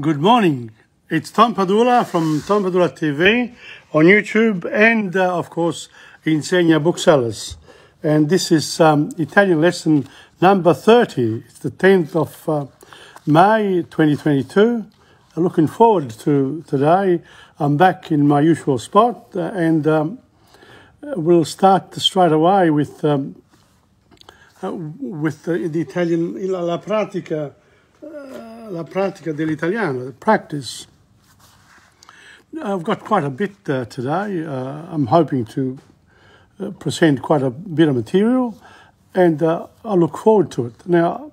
Good morning. It's Tom Padula from Tom Padula TV on YouTube and, uh, of course, Insegna Booksellers. And this is um, Italian lesson number 30. It's the 10th of uh, May 2022. Looking forward to today. I'm back in my usual spot uh, and um, we'll start straight away with, um, uh, with the, the Italian La Pratica. Uh, la pratica dell'italiano, the practice. I've got quite a bit uh, today. Uh, I'm hoping to uh, present quite a bit of material and uh, I look forward to it. Now,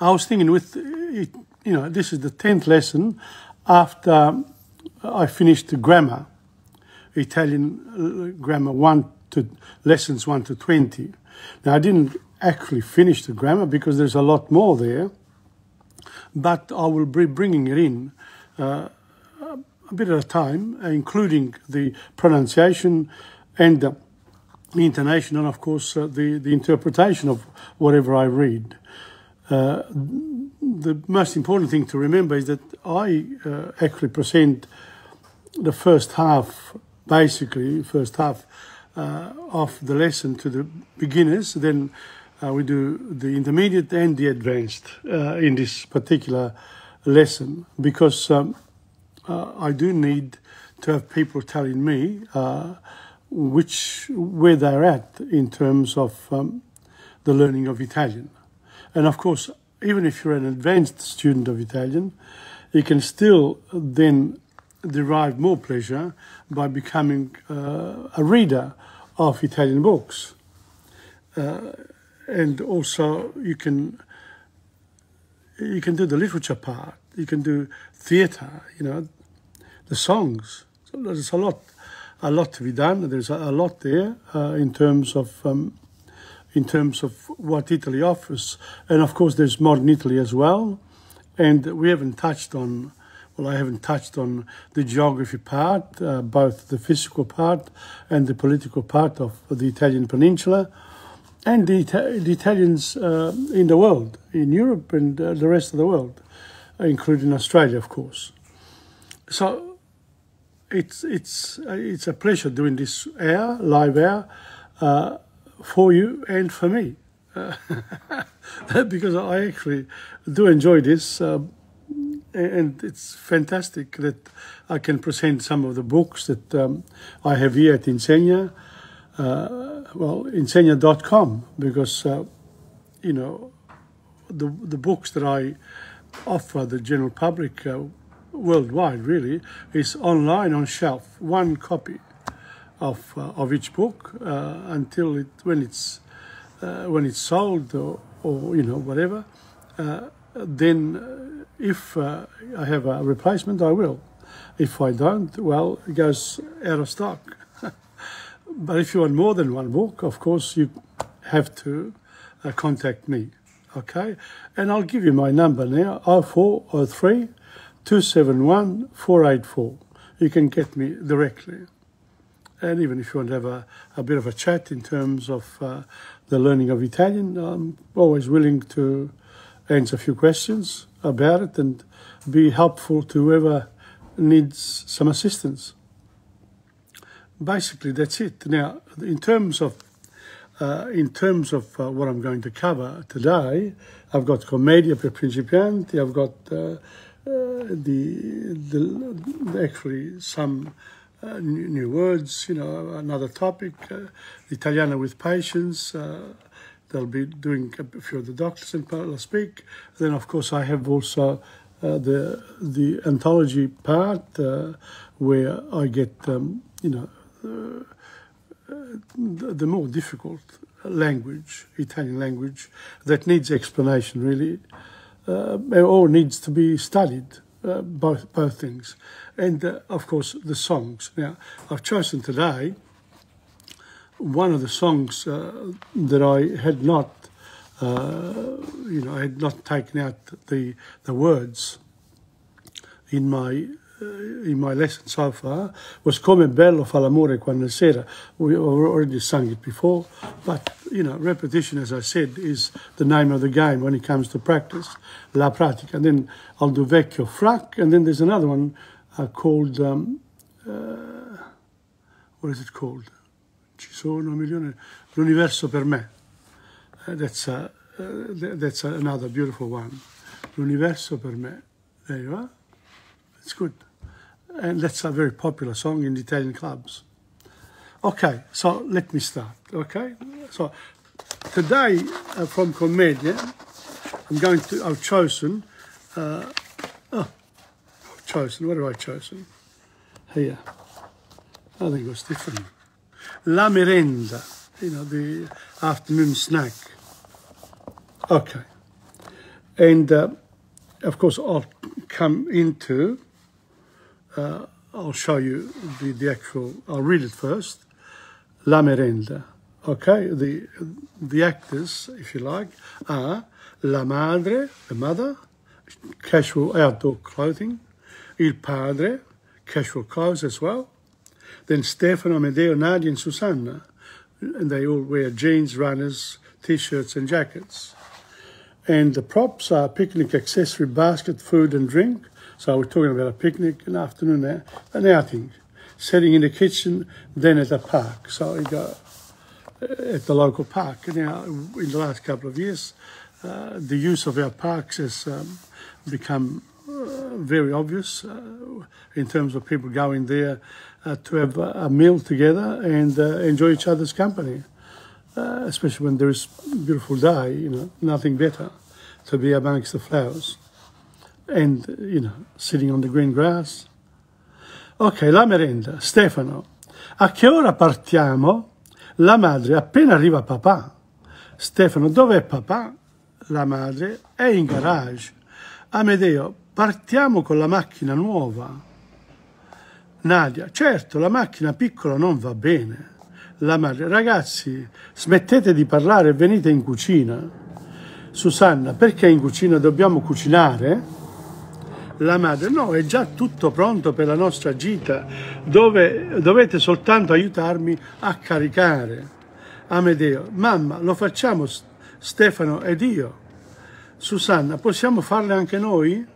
I was thinking with, it, you know, this is the 10th lesson after I finished the grammar, Italian uh, grammar 1 to lessons 1 to 20. Now, I didn't actually finish the grammar because there's a lot more there but I will be bringing it in uh, a bit at a time, including the pronunciation and the intonation, and of course uh, the the interpretation of whatever I read. Uh, the most important thing to remember is that I uh, actually present the first half, basically first half uh, of the lesson to the beginners, then uh, we do the intermediate and the advanced uh, in this particular lesson because um, uh, I do need to have people telling me uh, which where they're at in terms of um, the learning of Italian. And of course, even if you're an advanced student of Italian, you can still then derive more pleasure by becoming uh, a reader of Italian books. Uh, and also you can you can do the literature part you can do theater you know the songs so there's a lot a lot to be done there's a, lot there uh, in terms of um, in terms of what Italy offers and of course there's modern Italy as well and we haven't touched on well, I haven't touched on the geography part, uh, both the physical part and the political part of the Italian peninsula and the, the Italians uh, in the world, in Europe and uh, the rest of the world, uh, including Australia, of course. So it's it's uh, it's a pleasure doing this air live air uh, for you and for me, uh, because I actually do enjoy this. Um, and it's fantastic that I can present some of the books that um, I have here at Insegna well, insenia.com because, uh, you know, the, the books that I offer the general public uh, worldwide really is online on shelf, one copy of, uh, of each book uh, until it, when it's uh, when it's sold or, or you know whatever. Uh, then, if I have a replacement, I will. If I don't, well, it goes out of stock but if you want more than one book, of course, you have to uh, contact me. Okay? And I'll give you my number now 0403 271 484. You can get me directly. And even if you want to have a, a bit of a chat in terms of uh, the learning of Italian, I'm always willing to answer a few questions about it and be helpful to whoever needs some assistance basically that's it. Now, in terms of uh, in terms of uh, what I'm going to cover today, I've got Commedia per Principianti, I've got uh, uh the, the, actually some uh, new, new, words, you know, another topic, uh, Italiano with patience. they'll be doing a few of the doctors in parallel speak. Then, of course, I have also the the anthology part where I get um, you know the more difficult language, Italian language, that needs explanation really, or uh, needs to be studied. Uh, both both things, and uh, of course the songs. Now I've chosen today one of the songs uh, that I had not, uh, you know, I had not taken out the the words in my in my lesson so far was Come Bello fa l'amore quando sera. We already sung it before, but you know, repetition, as I said, is the name of the game when it comes to practice, la pratica. And then Aldo Vecchio Frac, and then there's another one uh, called, um, uh, what is it called? Ci sono milioni, l'universo per me. Uh, that's, uh, that's another beautiful one. L'universo per me. There you are. It's good and that's a very popular song in Italian clubs. Okay, so let me start. Okay, so today uh, from Commedia, I'm going to. I've chosen. Uh, oh, chosen. What have I chosen? Here, I think it was different. La merenda, you know, the afternoon snack. Okay, and uh, of course I'll come into uh, I'll show you the, the actual, I'll read it first. La Merenda. Okay, the, the actors, if you like, are La Madre, the mother, casual outdoor clothing, Il Padre, casual clothes as well, then Stefano, Medeo, Nadia and Susanna, and they all wear jeans, runners, t-shirts and jackets. And the props are picnic accessory basket, food and drink, so we're talking about a picnic, an afternoon, out, an outing, setting in the kitchen, then at a park. So we go uh, at the local park. Now, in the last couple of years, uh, the use of our parks has um, become uh, very obvious uh, in terms of people going there uh, to have a meal together and uh, enjoy each other's company, especially when there is a beautiful day, you know, nothing better to be amongst the flowers. and, you know, sitting on the green grass. Ok, la merenda. Stefano, a che ora partiamo? La madre, appena arriva papà. Stefano, dov'è papà? La madre è in garage. Amedeo, partiamo con la macchina nuova. Nadia, certo, la macchina piccola non va bene. La madre, ragazzi, smettete di parlare e venite in cucina. Susanna, perché in cucina dobbiamo cucinare? la madre, no, è già tutto pronto per la nostra gita, dove dovete soltanto aiutarmi a caricare. Amedeo, mamma, lo facciamo Stefano ed io. Susanna, possiamo farle anche noi?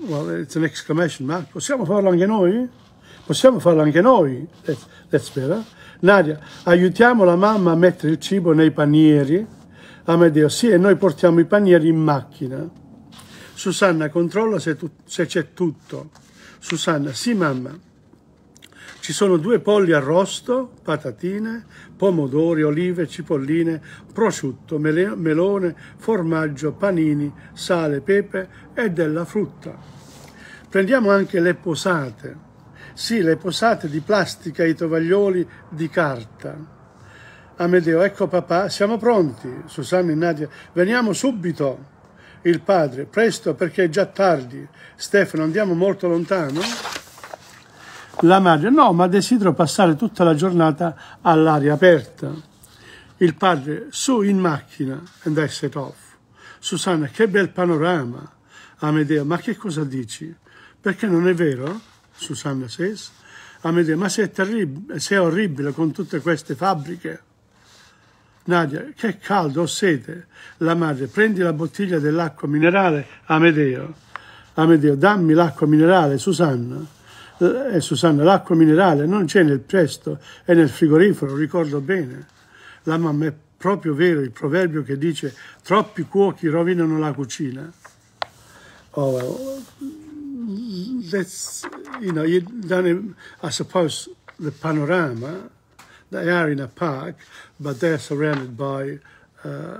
Well, it's an exclamation mark. Possiamo farlo anche noi? Possiamo farlo anche noi? Let's, let's better. Eh? Nadia, aiutiamo la mamma a mettere il cibo nei panieri. Amedeo, sì, e noi portiamo i panieri in macchina. Susanna controlla se, se c'è tutto. Susanna, sì mamma, ci sono due polli arrosto, patatine, pomodori, olive, cipolline, prosciutto, melone, formaggio, panini, sale, pepe e della frutta. Prendiamo anche le posate. Sì, le posate di plastica, i tovaglioli di carta. Amedeo, ecco papà, siamo pronti. Susanna e Nadia, veniamo subito. Il padre, presto perché è già tardi. Stefano, andiamo molto lontano? La madre, no, ma desidero passare tutta la giornata all'aria aperta. Il padre, su in macchina, and I set off. Susanna, che bel panorama. Amedeo, ma che cosa dici? Perché non è vero? Susanna says. Amedeo, ma sei, terrib- sei orribile con tutte queste fabbriche. Nadia, che caldo, ho sete. La madre, prendi la bottiglia dell'acqua minerale, Amedeo. Amedeo, dammi l'acqua minerale, Susanna. E eh, Susanna, l'acqua minerale non c'è nel presto, è nel frigorifero, ricordo bene. La mamma è proprio vero il proverbio che dice troppi cuochi rovinano la cucina. Oh, well, that's, you know, you, then I suppose the panorama They are in a park, but they're surrounded by uh,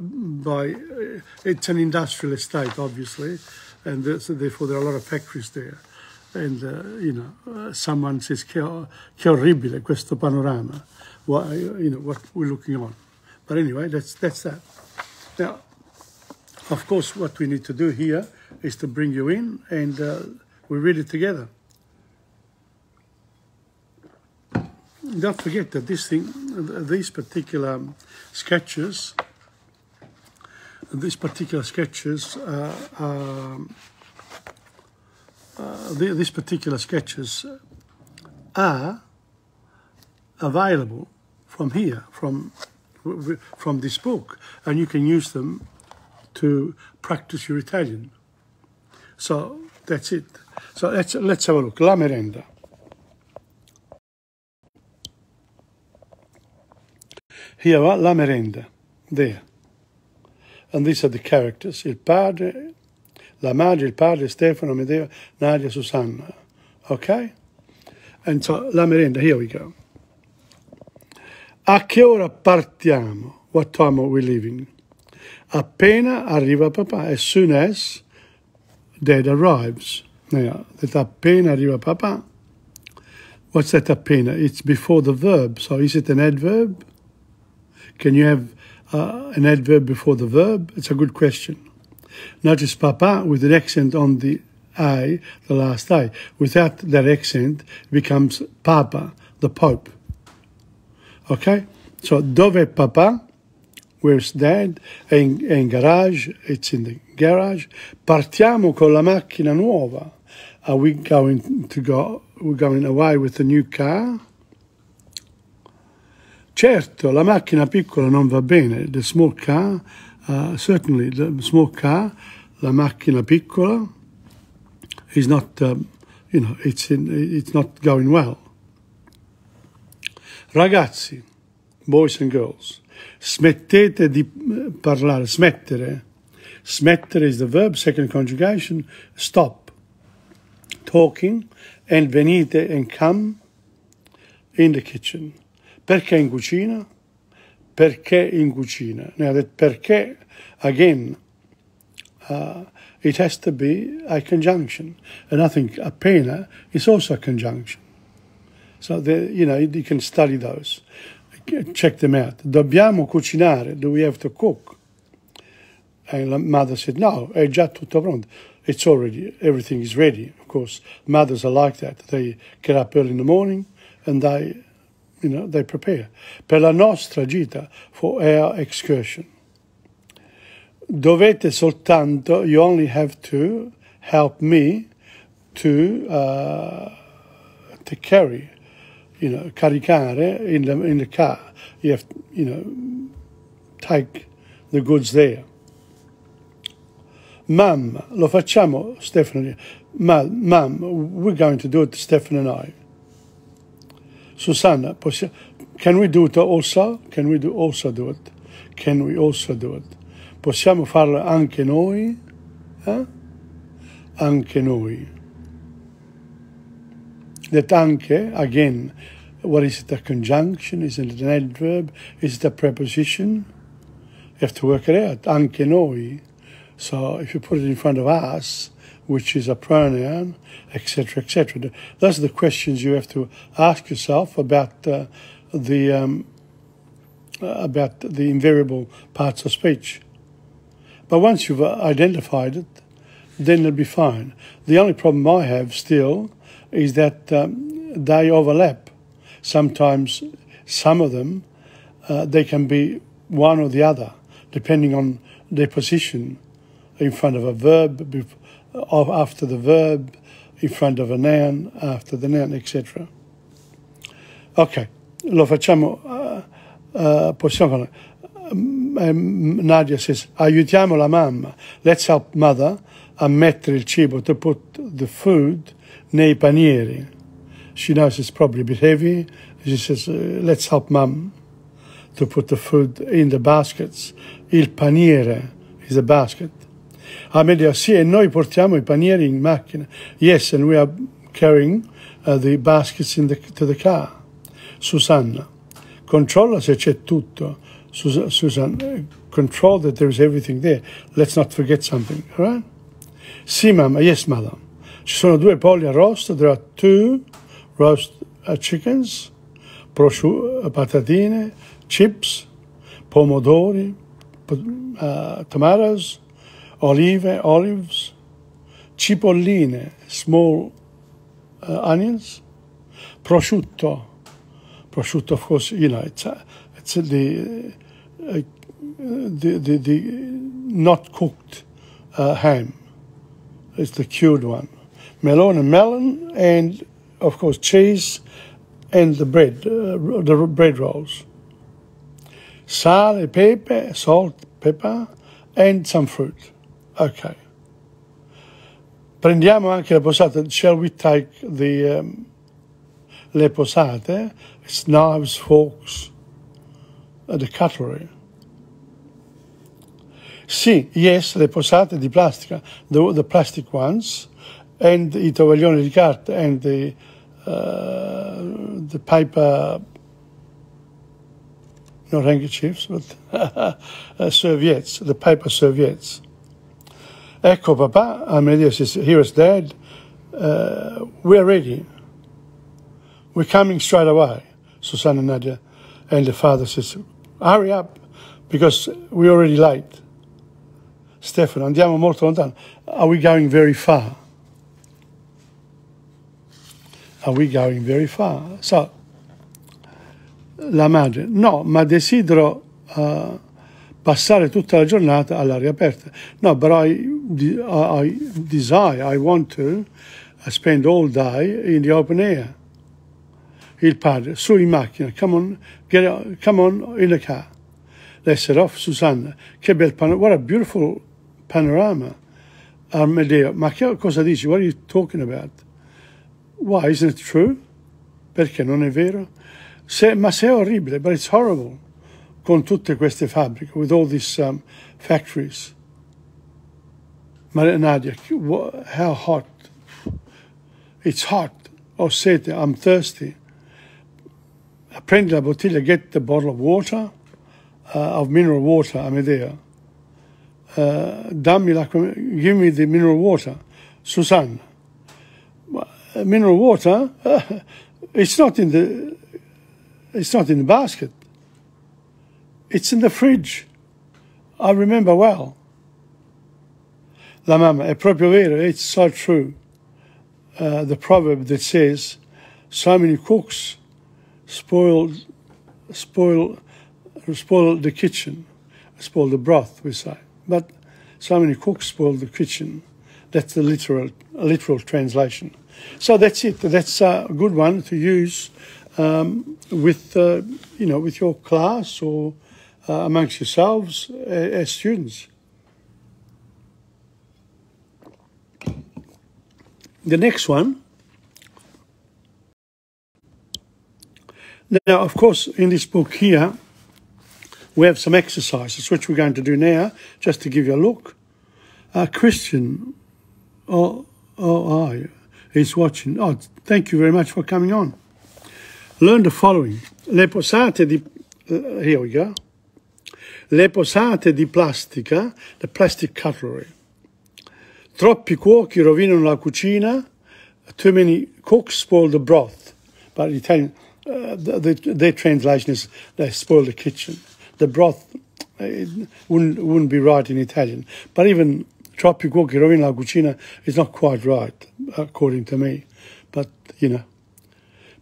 by uh, it's an industrial estate, obviously, and so therefore there are a lot of factories there. And uh, you know, uh, someone says che, che orribile questo panorama. What you know, what we're looking on. But anyway, that's that's that. Now, of course, what we need to do here is to bring you in and uh, we read it together. don't forget that this thing, these particular sketches, these particular sketches uh, are, um, uh, these particular sketches are available from here, from from this book, and you can use them to practice your Italian. So that's it. So let's let's have a look. La merenda. Here La Merenda, there. And these are the characters. Il padre, la madre, il padre, Stefano, Medeo, Nadia, Susanna. Okay? And so, La Merenda, here we go. A che ora partiamo? What time are we leaving? Appena arriva papà, as soon as dad arrives. Now, that appena arriva papà, what's that appena? It's before the verb. So is it an adverb? Can you have uh, an adverb before the verb? It's a good question. Notice papa with an accent on the I, the last I. Without that accent, becomes papa, the pope. Okay? So, dove papa? Where's dad? in, in garage, it's in the garage. Partiamo con la macchina nuova. Are we going to go, we're going away with the new car? Certo, la macchina piccola non va bene, the small car, uh, certainly the small car, la macchina piccola is not, um, you know, it's, in, it's not going well. Ragazzi, boys and girls, smettete di uh, parlare, smettere. Smettere is the verb, second conjugation, stop talking and venite and come in the kitchen. Perché in cucina? Perché in cucina? Now perché, again, uh, it has to be a conjunction. And I think a pena is also a conjunction. So, you know, you can study those. Check them out. Dobbiamo cucinare. Do we have to cook? And the mother said, no, è già tutto pronto. It's already, everything is ready, of course. Mothers are like that. They get up early in the morning and they you know, they prepare per la nostra gita, for our excursion. Dovete soltanto, you only have to help me to uh, to carry, you know, caricare in the in the car. You have, you know, take the goods there. Mam, lo facciamo, Stefano. Mam, mam, we're going to do it, Stefan and I. Susanna, can we do it also? Can we do also do it? Can we also do it? Possiamo farlo anche noi? Eh? Anche noi. That anche, again, what is it, a conjunction? Is it an adverb? Is it a preposition? You have to work it out. Anche noi. So if you put it in front of us, which is a pronoun, etc., etc. Those are the questions you have to ask yourself about uh, the um, uh, about the invariable parts of speech. But once you've uh, identified it, then it'll be fine. The only problem I have still is that um, they overlap. Sometimes some of them uh, they can be one or the other, depending on their position in front of a verb, after the verb, in front of a noun, after the noun, etc. Ok, lo facciamo, uh, uh, possiamo fare. Um, um, Nadia says, aiutiamo la mamma, let's help mother a mettere il cibo, to put the food nei panieri. She knows it's probably a bit heavy. She says, uh, let's help mum to put the food in the baskets. Il paniere is a basket. Amelia, sì, e noi portiamo i panieri in macchina. Yes, and we are carrying uh, the baskets in the, to the car. Susanna, controlla se c'è tutto. Sus Susanna, control that there is everything there. Let's not forget something, all right? Sì, mamma, yes, madam. Ci sono due polli arrosto, there are two roast uh, chickens, prosciu- uh, patatine, chips, pomodori, uh, tamaras, olive, olives, cipolline, small uh, onions, prosciutto. Prosciutto, of course, you know, it's, uh, it's the, uh, the, the, the, not cooked uh, ham. It's the cured one. Melon, melon, and of course cheese, and the bread, uh, the bread rolls. Sale, pepe, salt, pepper, and some fruit. Ok. Prendiamo anche le posate. Shall we take the, um, le posate? It's knives, forks, uh, the cutlery. Sì, yes, le posate di plastica, the, the plastic ones, and i tovaglioni di carta, and the, uh, the paper not handkerchiefs, but uh, serviettes, the paper serviettes. Ecco papà, Amadeus is he was Uh, we're ready. We're coming straight away, Susanna and Nadia. And the father says, hurry up, because we're already late. Stefano, andiamo molto lontano. Are we going very far? Are we going very far? So, la madre, no, ma desidero uh, passare tutta la giornata all'aria aperta. No, but I de- I desire, I want to uh, spend all day in the open air. Il padre, su in macchina, come on, get out, come on in the car. They set off, Susanna, che bel panorama, what a beautiful panorama. Um, Amedeo, ma che cosa dici? What are you talking about? Why, isn't it true? Perché non è vero? Se, ma se è orribile, but it's horrible. Con tutte queste fabbriche, with all these um, factories. Maria Nadia, how hot? It's hot. Oh, sete, I'm thirsty. Prendi la bottiglia, get the bottle of water, uh, of mineral water, i Uh, dammi give me the mineral water, Susan. Uh, mineral water, uh, it's not in the, it's not in the basket. It's in the fridge. I remember well. La mama, a proprio vero. it's so true. Uh, the proverb that says, so many cooks spoil, spoil, spoil the kitchen, spoil the broth, we say. But so many cooks spoil the kitchen. That's the literal, literal translation. So that's it. That's a good one to use um, with, uh, you know, with your class or uh, amongst yourselves uh, as students. The next one. Now, of course, in this book here, we have some exercises, which we're going to do now, just to give you a look. A Christian, oh, oh, I is watching. Oh, thank you very much for coming on. Learn the following. Le posate di... Uh, here we go. Le posate di plastica, the plastic cutlery. Troppi cuochi rovinano la cucina, too many cooks spoil the broth. But Italian, uh, the, the, their translation is they spoil the kitchen. The broth uh, wouldn't, wouldn't be right in Italian. But even troppi cuochi rovinano la cucina is not quite right, according to me. But, you know,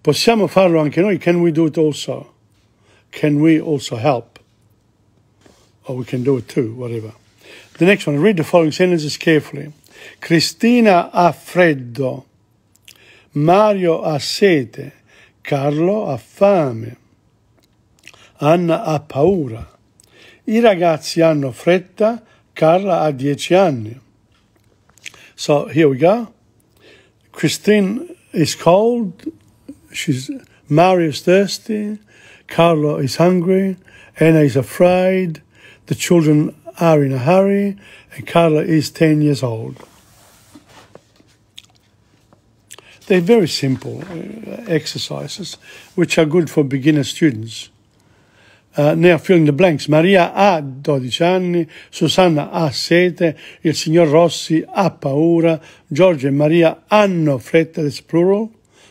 possiamo farlo anche noi. Can we do it also? Can we also help? Or we can do it too, whatever. The next one, read the following sentences carefully. Cristina ha freddo, Mario ha sete, Carlo ha fame, Anna ha paura. I ragazzi hanno fretta, Carla ha dieci anni. So here we go. Christine is cold, she's Mario's thirsty, Carlo is hungry, Anna is afraid, the children are in a hurry, and Carla is 10 years old. They're very simple uh, exercises, which are good for beginner students. Uh, ne fill in the blanks. Maria ha 12 anni, Susanna ha sete, il signor Rossi ha paura, Giorgio e Maria hanno fretta, that's plural,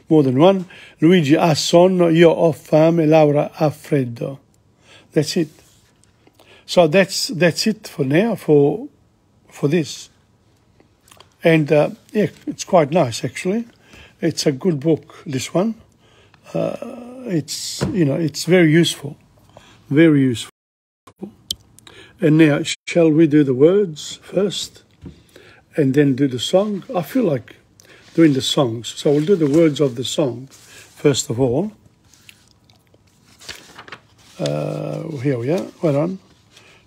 more than one, Luigi ha sonno, io ho fame, Laura ha freddo. That's it. So that's that's it for now for for this. And uh, yeah, it's quite nice actually. It's a good book, this one. Uh, it's, you know, it's very useful, very useful. And now, shall we do the words first and then do the song? I feel like doing the songs. So we'll do the words of the song first of all. Uh, here we are. Hold on.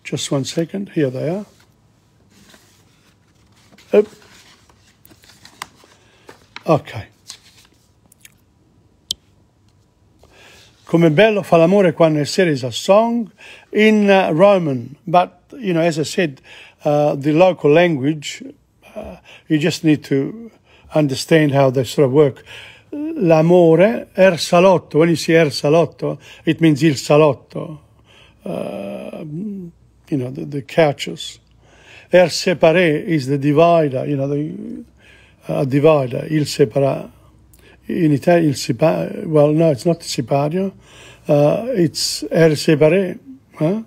Just one second. Here they are. Oh. Okay. Come bello fa l'amore quando il series is a song in uh, Roman, but you know, as I said, uh, the local language, uh, you just need to understand how they sort of work. L'amore, er salotto, when you see er salotto, it means il salotto, uh, you know, the, the couches. Er separé is the divider, you know, the uh, divider, il separé in Italia il Sipario, well, no, it's not Sipario, uh, it's El Separe. Huh? Eh?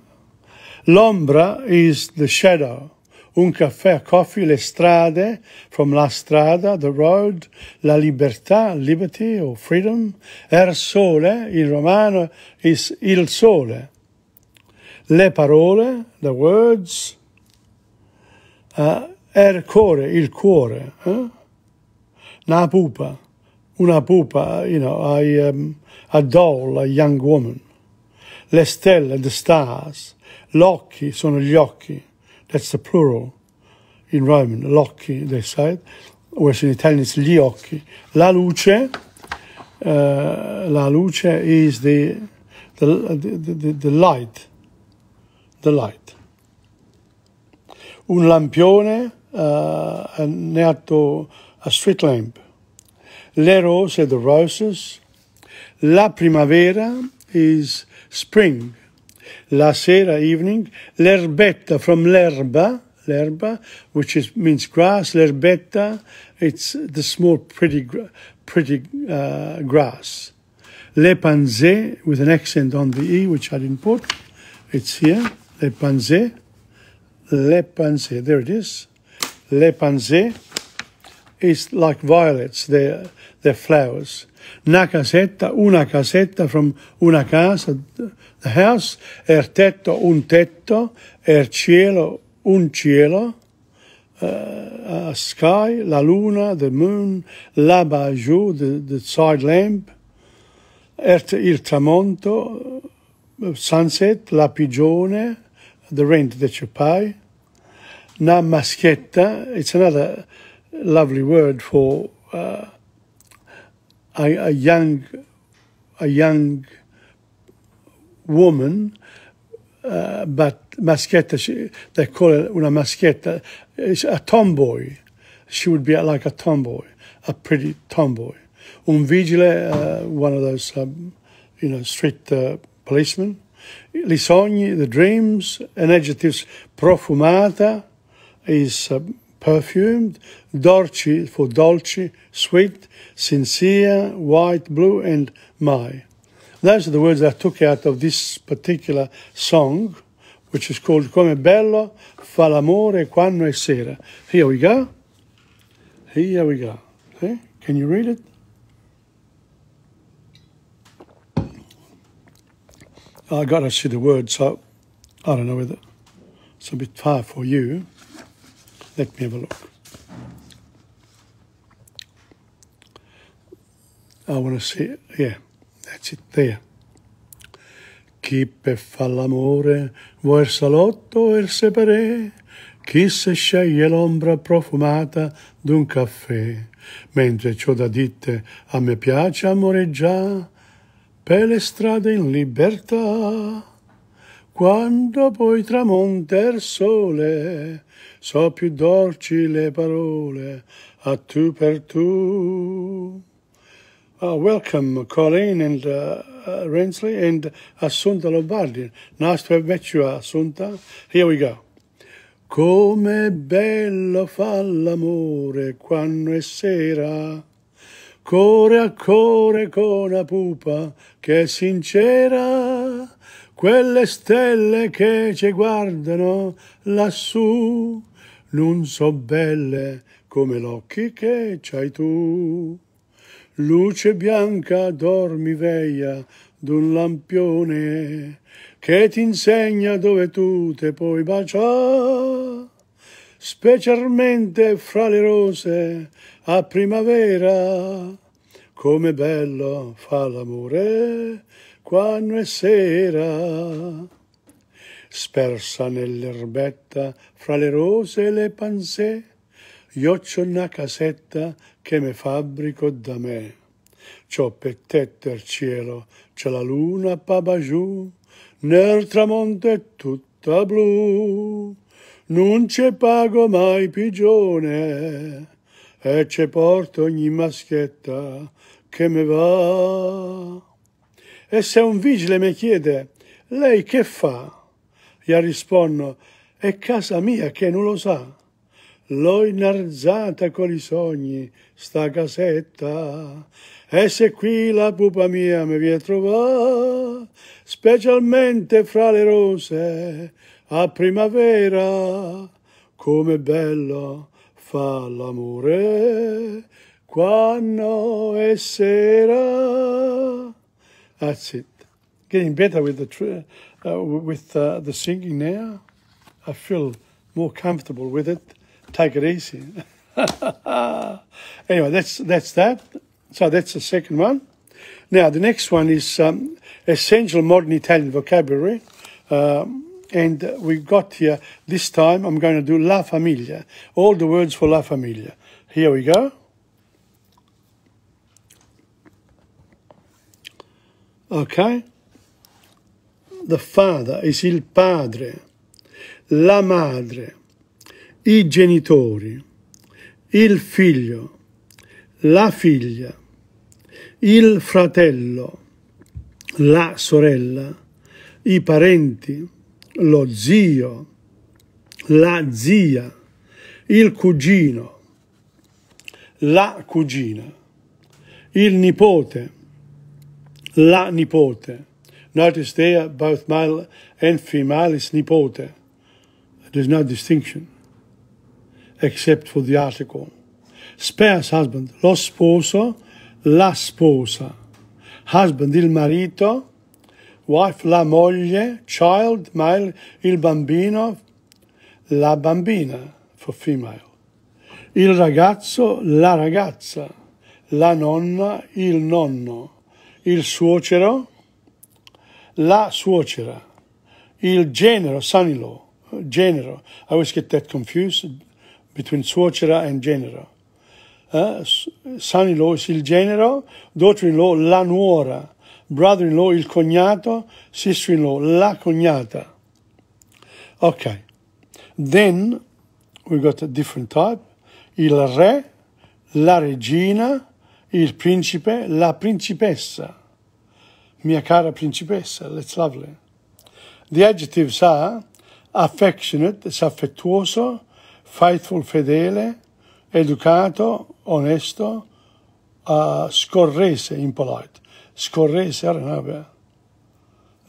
L'ombra is the shadow. Un caffè, a coffee, le strade, from la strada, the road, la libertà, liberty or freedom. Er sole, in romano, is il sole. Le parole, the words. Uh, er core, il cuore. Huh? Eh? Na pupa una pupa, you know, a, um, a doll, a young woman. Le stelle, the stars. L'occhi sono gli occhi. That's the plural in Roman. L'occhi, they said. Whereas in Italian it's gli occhi. La luce, uh, la luce is the, the, the, the, the light. The light. Un lampione, uh, an, a street lamp. Le Rose the roses. La Primavera is spring. La Sera, evening. L'erbetta from l'erba, l'erba, which is, means grass. L'erbetta, it's the small, pretty, pretty uh, grass. Le Panze, with an accent on the E, which I didn't put. It's here. Le Panze. Le Panze. There it is. Le Panze is like violets. They're the flowers. Na casetta, una casetta from una casa, the house. Er tetto, un tetto. Er cielo, un cielo. Uh, a sky, la luna, the moon, la bajou, the, the side lamp, er, il tramonto, uh, sunset, la pigione, the rent that you pay. Na maschietta, it's another lovely word for uh, a, a young a young woman, uh, but maschetta, she, they call it una maschetta, it's a tomboy. She would be like a tomboy, a pretty tomboy. Un vigile, uh, one of those, um, you know, street uh, policemen. Lisogni, the dreams, and adjectives, profumata is. Uh, perfumed, Dolce for Dolce, sweet, sincere, white, blue, and my. Those are the words I took out of this particular song, which is called Come bello fa l'amore quando è sera. Here we go. Here we go. Okay. Can you read it? I got to see the word, so I don't know whether it's a bit far for you. Let me have a look. I want to see, yeah, that's it there. Chi per fa l'amore vuoi il salotto o il separé, chi se sceglie l'ombra profumata d'un caffè, mentre ciò da ditte a me piace amoreggiare per le strade in libertà. Quando poi tramonta il sole, so più dolci le parole a tu per tu. Uh, welcome, Colleen and uh, uh, Rensley and Assunta Lombardi. Nice to have met you, Assunta. Here we go. Come bello fa l'amore quando è sera, core a core con la pupa che è sincera, quelle stelle che ci guardano lassù non so belle come l'occhi che c'hai tu. Luce bianca dormi veglia d'un lampione che ti insegna dove tu te puoi baciare, specialmente fra le rose a primavera. Come bello fa l'amore quando è sera spersa nell'erbetta fra le rose e le panzè, io c'ho una casetta che me fabbrico da me. C'ho pettette il cielo, c'è la luna papa giù, nel tramonto è tutta blu. Non c'è pago mai pigione, e c'è porto ogni maschietta che me va. E se un vigile mi chiede, lei che fa? Gli rispondo, è casa mia che non lo sa. L'ho innarzata con i sogni, sta casetta. E se qui la pupa mia mi viene a trovare, specialmente fra le rose, a primavera, come bello fa l'amore quando è sera. That's it. Getting better with the uh, with uh, the singing now. I feel more comfortable with it. Take it easy. anyway, that's that's that. So that's the second one. Now the next one is um, essential modern Italian vocabulary, um, and we've got here this time. I'm going to do La Famiglia. All the words for La Famiglia. Here we go. Okay. the father is il padre, la madre, i genitori, il figlio, la figlia, il fratello, la sorella, i parenti, lo zio, la zia, il cugino, la cugina, il nipote, la nipote Notice there, both male and female is nipote. There's no distinction, except for the article. Spouse, husband, lo sposo, la sposa. Husband, il marito. Wife, la moglie. Child, male, il bambino, la bambina, for female. Il ragazzo, la ragazza. La nonna, il nonno. Il suocero, la suocera, il genero, son-in-law, genero. I always get that confused between suocera and genero. Uh, eh, son-in-law is il genero, daughter-in-law la nuora, brother-in-law il cognato, sister-in-law la cognata. Okay, then we got a different type. Il re, la regina, il principe, la principessa. mia cara principessa, that's lovely. The adjectives are affectionate, affettuoso, faithful, fedele, educato, onesto, uh, scorrese, impolite. Scorrese, I don't know about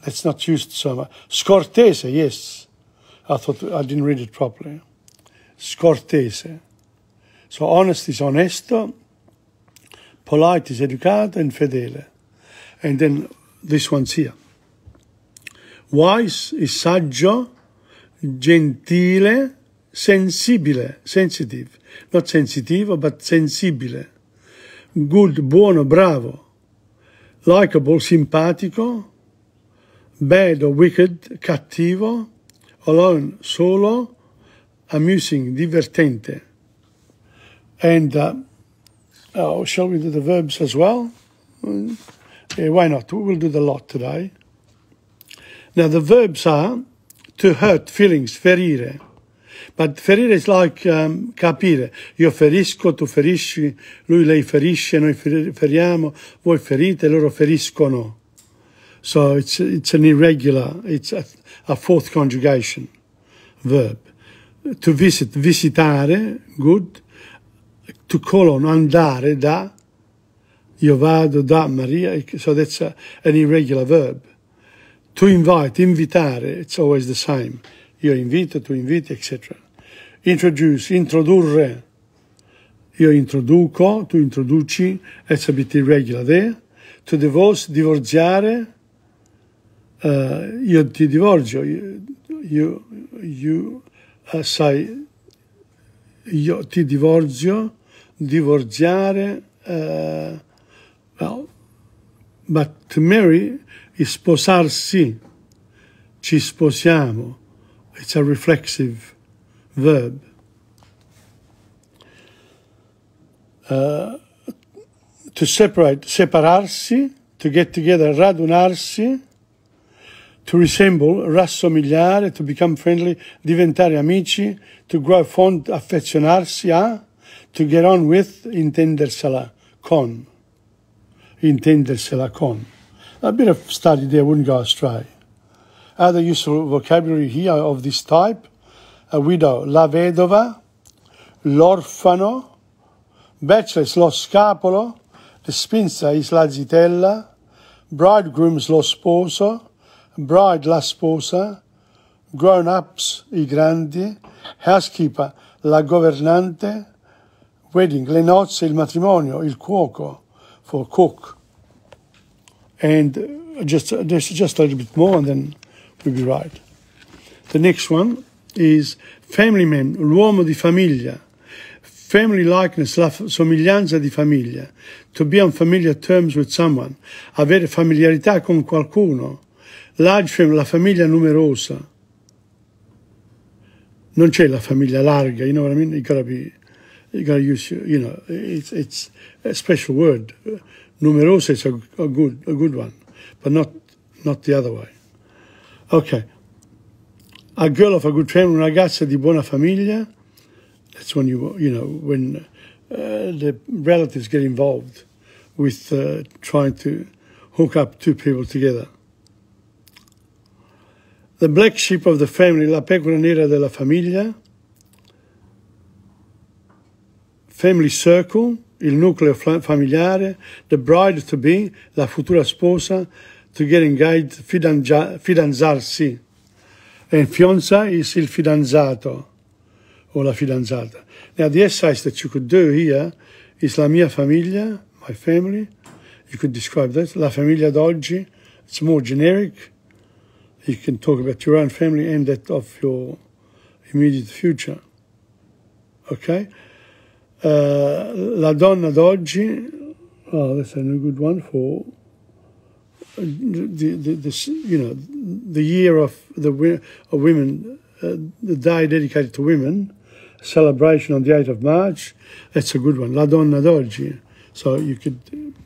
that's not used so much. Scortese, yes. I thought I didn't read it properly. Scortese. So honest is onesto, polite is educato, and fedele. And then this one's here. Wise is saggio, gentile, sensibile, sensitive. Not sensitivo, but sensibile. Good, buono, bravo. Likeable, simpatico. Bad or wicked, cattivo. Alone, solo. Amusing, divertente. And uh, oh, shall we do the verbs as well? Mm. Yeah, why not? We will do the lot today. Now, the verbs are to hurt feelings, ferire. But ferire is like um, capire. Io ferisco, tu ferisci, lui, lei ferisce, noi feriamo, voi ferite, loro feriscono. So it's, it's an irregular, it's a, a fourth conjugation verb. To visit, visitare, good. To call on, andare, da, Io vado da Maria, so that's a, an irregular verb. To invite, invitare, it's always the same. Io invito, tu inviti, etc. Introduce, introdurre. Io introduco, tu introduci, it's a bit irregular there. To divorce, divorziare. Uh, io ti divorzio, you, you, you uh, sai, io ti divorzio, divorziare, uh, Well, but to marry is sposarsi. Ci sposiamo. It's a reflexive verb. Uh, to separate, separarsi, to get together, radunarsi, to resemble, rassomigliare, to become friendly, diventare amici, to grow fond, affezionarsi a, to get on with, intendersela, con intendersela con. A bit of study there wouldn't go astray. Other useful vocabulary here of this type a widow, la vedova, l'orfano, bachelor's lo scapolo, the spinster is la zitella, bridegroom's lo sposo, bride la sposa, grown ups i grandi, housekeeper la governante, wedding, le nozze, il matrimonio, il cuoco. for Cook. And just, just, just a little bit more, and then we'll be right. The next one is Family Man, l'uomo di famiglia. Family likeness, la somiglianza di famiglia. To be on familiar terms with someone. Avere familiarità con qualcuno. Large family, la famiglia numerosa. Non c'è la famiglia larga, you know what I mean? You gotta be you got to use you know it's it's a special word. Numerosa is a, a good a good one, but not not the other way. Okay. A girl of a good family, ragazza di buona famiglia. That's when you you know when uh, the relatives get involved with uh, trying to hook up two people together. The black sheep of the family, la pecora nera della famiglia. family circle, il nucleo familiare, the bride to be, la futura sposa, to get engaged, fidanzarsi. And fianza is il fidanzato, or la fidanzata. Now, the exercise that you could do here is la mia famiglia, my family. You could describe that. La famiglia d'oggi. It's more generic. You can talk about your own family and that of your immediate future. Okay? Uh, la donna d'oggi, oh, that's a good one for uh, the, the, the, you know the year of the of women, uh, the day dedicated to women, celebration on the 8th of March. That's a good one, La Donna d'oggi. So you could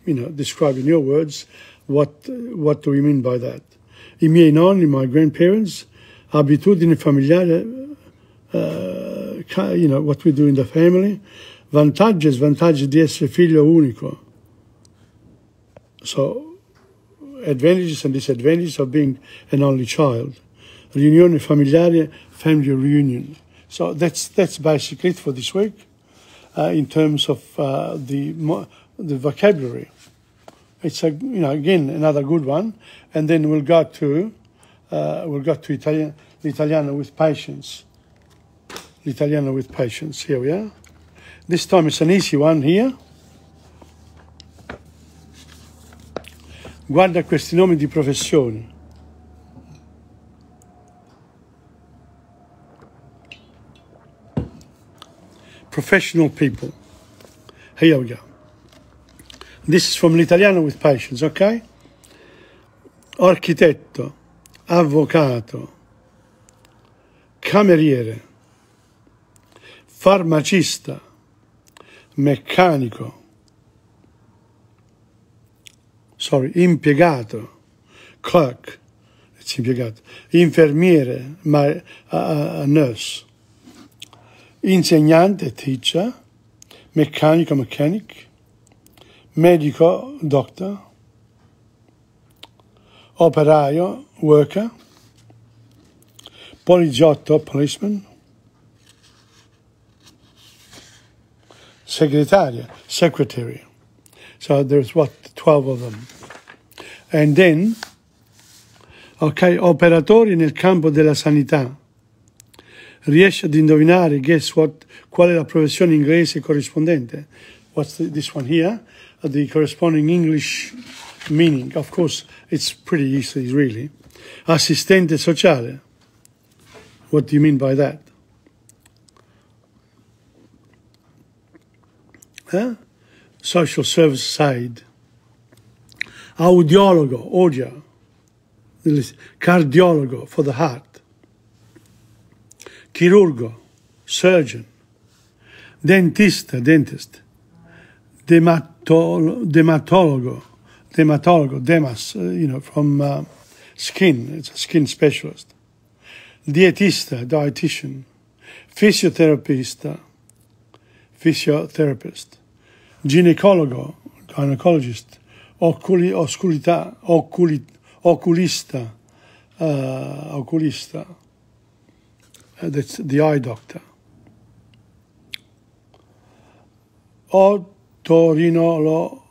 you know describe in your words what what do we mean by that? I miei nonni, my grandparents, abitudine familiare, uh, you know what we do in the family vantaggi e svantaggi di essere figlio unico. So, advantages and disadvantages of being an only child. Riunione familiare, family reunion. So that's that's basically it for this week, uh, in terms of uh, the the vocabulary. It's a you know again another good one, and then we'll go to uh, we'll go to Italian l'italiano with patience. L'italiano with patience. Here we are. This time it's an easy one here. Guarda questi nomi di professioni. Professional people. Here we go. This is from l'italiano with patience, ok? Architetto, avvocato, cameriere, farmacista, meccanico, sorry, impiegato, clerk, impiegato, infermiere, ma, uh, uh, nurse, insegnante, teacher, meccanico, mechanic, medico, doctor, operaio, worker, poliziotto, policeman, Segretaria, secretary. So there's what, 12 of them. And then, ok, operatori nel campo della sanità. Riesce ad indovinare, guess what, qual è la professione inglese corrispondente? What's the, this one here? The corresponding English meaning. Of course, it's pretty easy, really. Assistente sociale. What do you mean by that? eh? social service side, audiologo, audio, cardiologo for the heart, chirurgo, surgeon, dentista, dentist, dematolo, dematologo, dematologo, demas, uh, you know, from uh, skin, it's a skin specialist, dietista, dietitian, physiotherapist, uh, physiotherapist, ginecologo, gynecologist, oculi, oscurità, oculi, oculista, uh, oculista, uh, that's the eye doctor, otorinolo,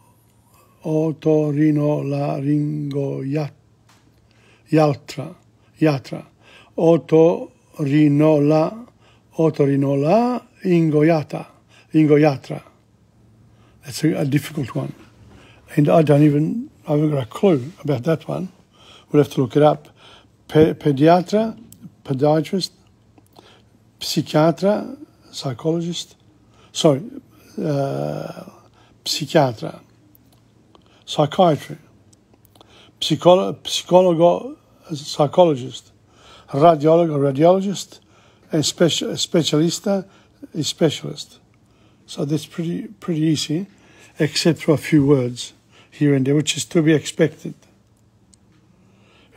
otorinolaringoiatra, yatra, yatra, otorinola, otorinola ingoiata, ingoiatra, It's a, a, difficult one. And I don't even, I haven't got a clue about that one. We'll have to look it up. Pe- pediatra, podiatrist, psychiatra, psychologist, sorry, uh, psychiatra, psychiatry, psycholo- psychologo, psychologist, radiologo, radiologist, and special, specialista, specialist. So that's pretty pretty easy. except for a few words here and there, which is to be expected.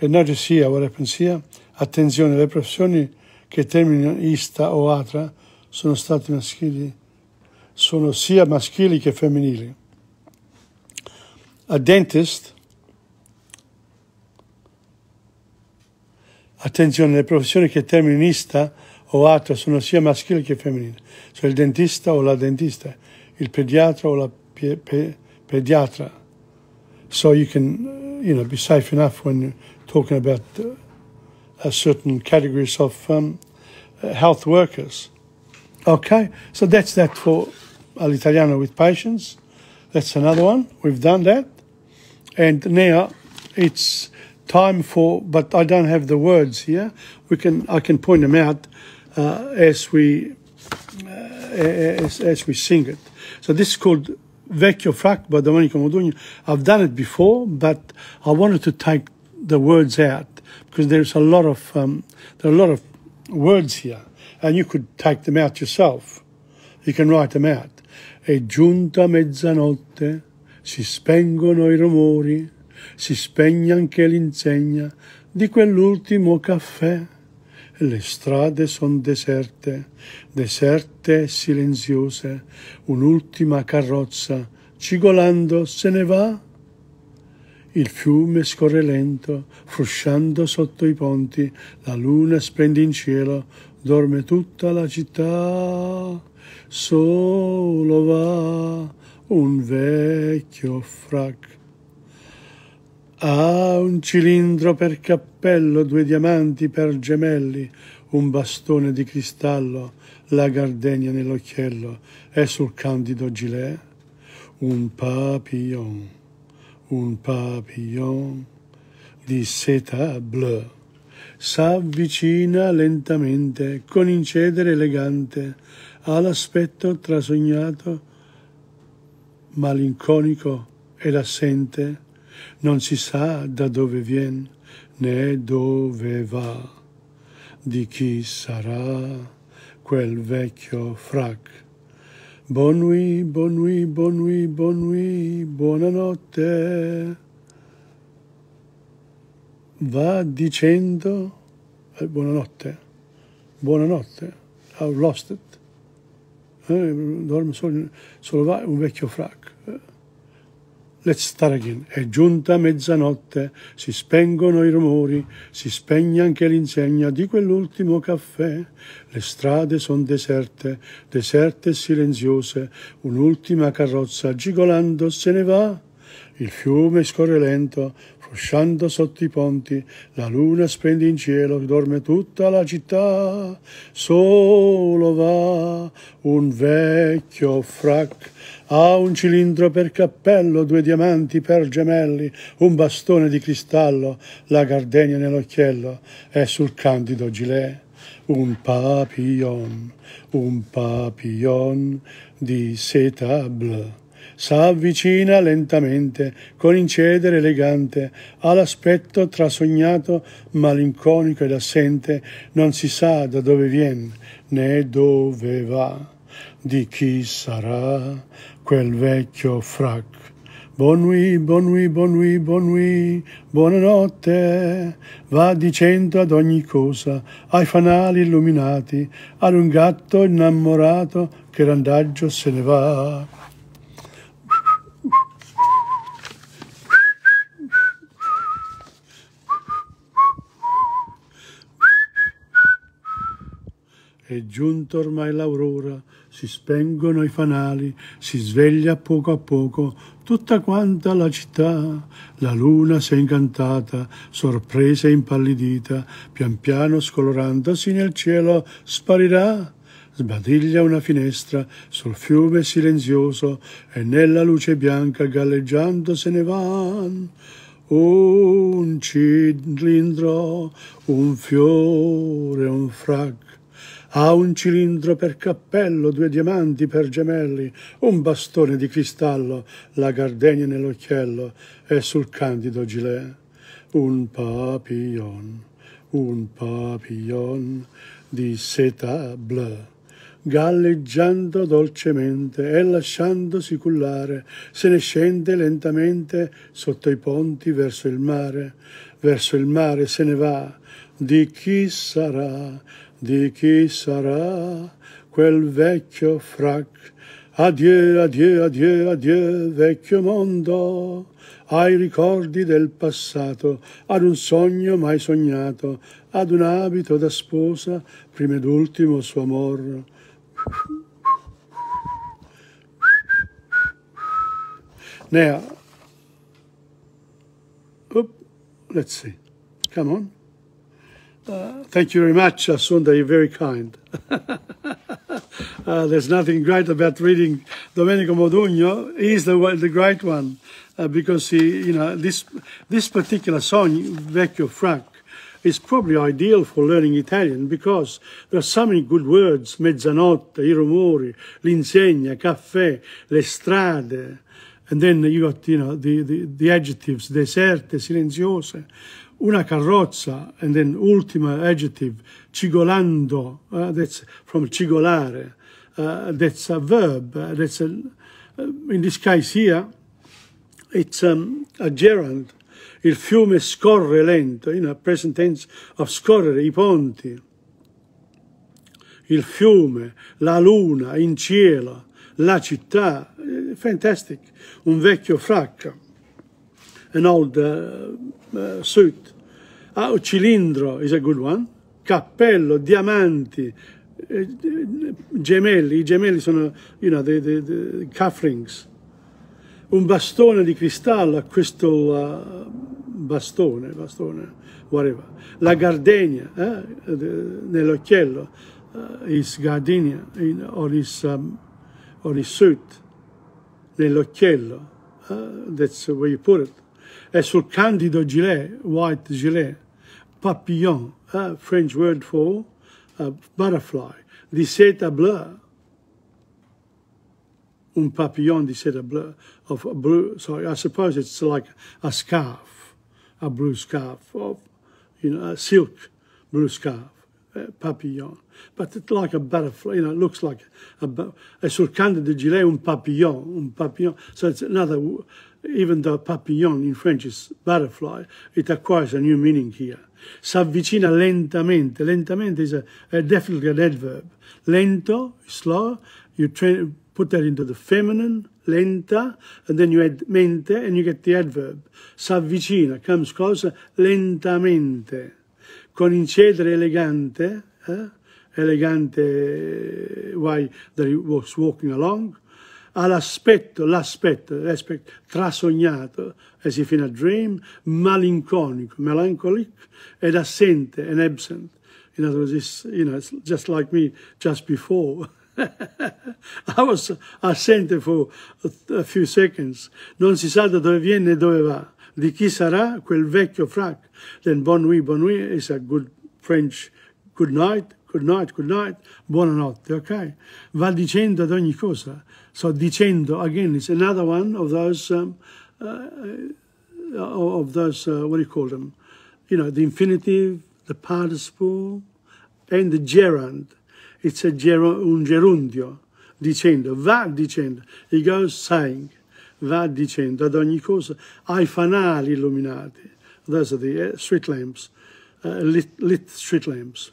And notice here what happens here. Attenzione, le professioni che terminano ista o atra sono state maschili, sono sia maschili che femminili. A dentist, attenzione, le professioni che terminano ista o atra sono sia maschili che femminili, cioè il dentista o la dentista, il pediatra o la pe- pediatra. So you can, uh, you know, be safe enough when you're talking about uh, certain categories of um, health workers. Okay, so that's that for All'Italiano with patients. That's another one. We've done that. And now it's time for, but I don't have the words here. We can, I can point them out uh, as we uh, as, as we sing it. So this is called Vecchio Frac by Domenico Modugno. I've done it before, but I wanted to take the words out because there's a lot of um, there are a lot of words here, and you could take them out yourself. You can write them out. È giunta mezzanotte, si spengono i rumori, si spegne anche l'insegna di quell'ultimo caffè. Le strade son deserte, deserte e silenziose. Un'ultima carrozza, cigolando, se ne va. Il fiume scorre lento, frusciando sotto i ponti. La luna splende in cielo, dorme tutta la città. Solo va un vecchio frac Ah, un cilindro per cappello, due diamanti per gemelli, un bastone di cristallo, la gardenia nell'occhiello e sul candido gilet un papillon, un papillon di seta bleu. S'avvicina lentamente, con incedere elegante, ha l'aspetto trasognato, malinconico ed assente non si sa da dove vien né dove va, di chi sarà quel vecchio frac. Bonui, bonui, bonui, bonui, buonanotte. Va dicendo eh, buonanotte, buonanotte, I've lost it. Eh, dorme solo, solo va un vecchio frac. Let's start again. È giunta mezzanotte, si spengono i rumori, si spegne anche l'insegna di quell'ultimo caffè. Le strade sono deserte, deserte e silenziose. Un'ultima carrozza gigolando se ne va. Il fiume scorre lento, Frusciando sotto i ponti, la luna splende in cielo, dorme tutta la città. Solo va un vecchio frac. Ha un cilindro per cappello, due diamanti per gemelli, un bastone di cristallo, la gardenia nell'occhiello e sul candido gilet un papillon, un papillon di seta bleu s'avvicina lentamente, con incedere elegante, ha l'aspetto trasognato, malinconico ed assente, non si sa da dove viene né dove va. Di chi sarà quel vecchio frac? Buon nuit, buon nuit, buonanotte. Va dicendo ad ogni cosa, ai fanali illuminati, ad un gatto innamorato che randaggio se ne va. È giunta ormai l'aurora, si spengono i fanali, si sveglia poco a poco tutta quanta la città. La luna s'è incantata, sorpresa e impallidita, pian piano scolorandosi nel cielo sparirà sbadiglia una finestra sul fiume silenzioso e nella luce bianca galleggiando se ne va. Un cilindro, un fiore, un frac, ha un cilindro per cappello, due diamanti per gemelli, un bastone di cristallo, la gardenia nell'occhiello e sul candido gilet un papillon, un papillon di seta bleu galleggiando dolcemente e lasciandosi cullare, se ne scende lentamente sotto i ponti verso il mare, verso il mare se ne va, di chi sarà di chi sarà quel vecchio frac. Addio, addio, addio, addio, vecchio mondo, ai ricordi del passato, ad un sogno mai sognato, ad un abito da sposa, prima ed ultimo suo amor. Nea. oop, let's see. Come on. thank you very much, Sunda. You're very kind. uh, there's nothing great about reading Domenico Modugno. He's the the great one uh, because he, you know, this this particular song, Vecchio Frank is probably ideal for learning Italian because there are so many good words: mezzanotte, i rumori, l'insegna, caffè, le strade, and then you got you know the the, the adjectives deserte, silenziose. una carrozza, and then ultima adjective, cigolando, uh, that's from cigolare, uh, that's a verb, uh, that's a, uh, in this case here, it's um, a gerund, il fiume scorre lento, in a present tense of scorrere, i ponti, il fiume, la luna, in cielo, la città, eh, fantastic, un vecchio frac, an old uh, uh, suit ah, cilindro is a good one, cappello, diamanti, eh, eh, gemelli, i gemelli sono, you know, the, the, the cuff rings. Un bastone di cristallo, questo uh, bastone, bastone, whatever. La gardenia eh, nell'occhiello, uh, is gardenia, in, or is, um, or is suit, nell'occhiello, uh, that's where you put it. E sul candido gilet, white gilet, papillon, a French word for uh, butterfly, the sept bleu, un papillon de sept bleu, of blue, sorry, I suppose it's like a scarf, a blue scarf, of, you know, a silk blue scarf, uh, papillon. But it's like a butterfly, you know, it looks like a, a sur de gilet, un papillon, un papillon. So it's another even though papillon in French is butterfly, it acquires a new meaning here. S'avvicina lentamente. Lentamente is a, a definitely an adverb. Lento, slow. You train, put that into the feminine, lenta, and then you add mente, and you get the adverb. S'avvicina, comes closer, lentamente. Con incedere elegante, eh? elegante, why that he was walking along. all'aspetto, l'aspetto, l'aspetto, trasognato, as if in a dream, malinconico, melancholic, ed assente, and absent. In other words, it's, you know, it's just like me just before. I was assente for a few seconds. Non si sa da dove viene e dove va. Di chi sarà quel vecchio frac? Then bon nuit, bon nuit is a good French good night, good night, good night, buonanotte, ok? Va dicendo ad ogni cosa. So dicendo again it's another one of those um, uh, uh, of those uh, what do you call them? You know the infinitive, the participle, and the gerund. It's a ger- un gerundio dicendo va dicendo. He goes saying va dicendo ad ogni cosa ai fanali illuminati. Those are the uh, street lamps, uh, lit, lit street lamps.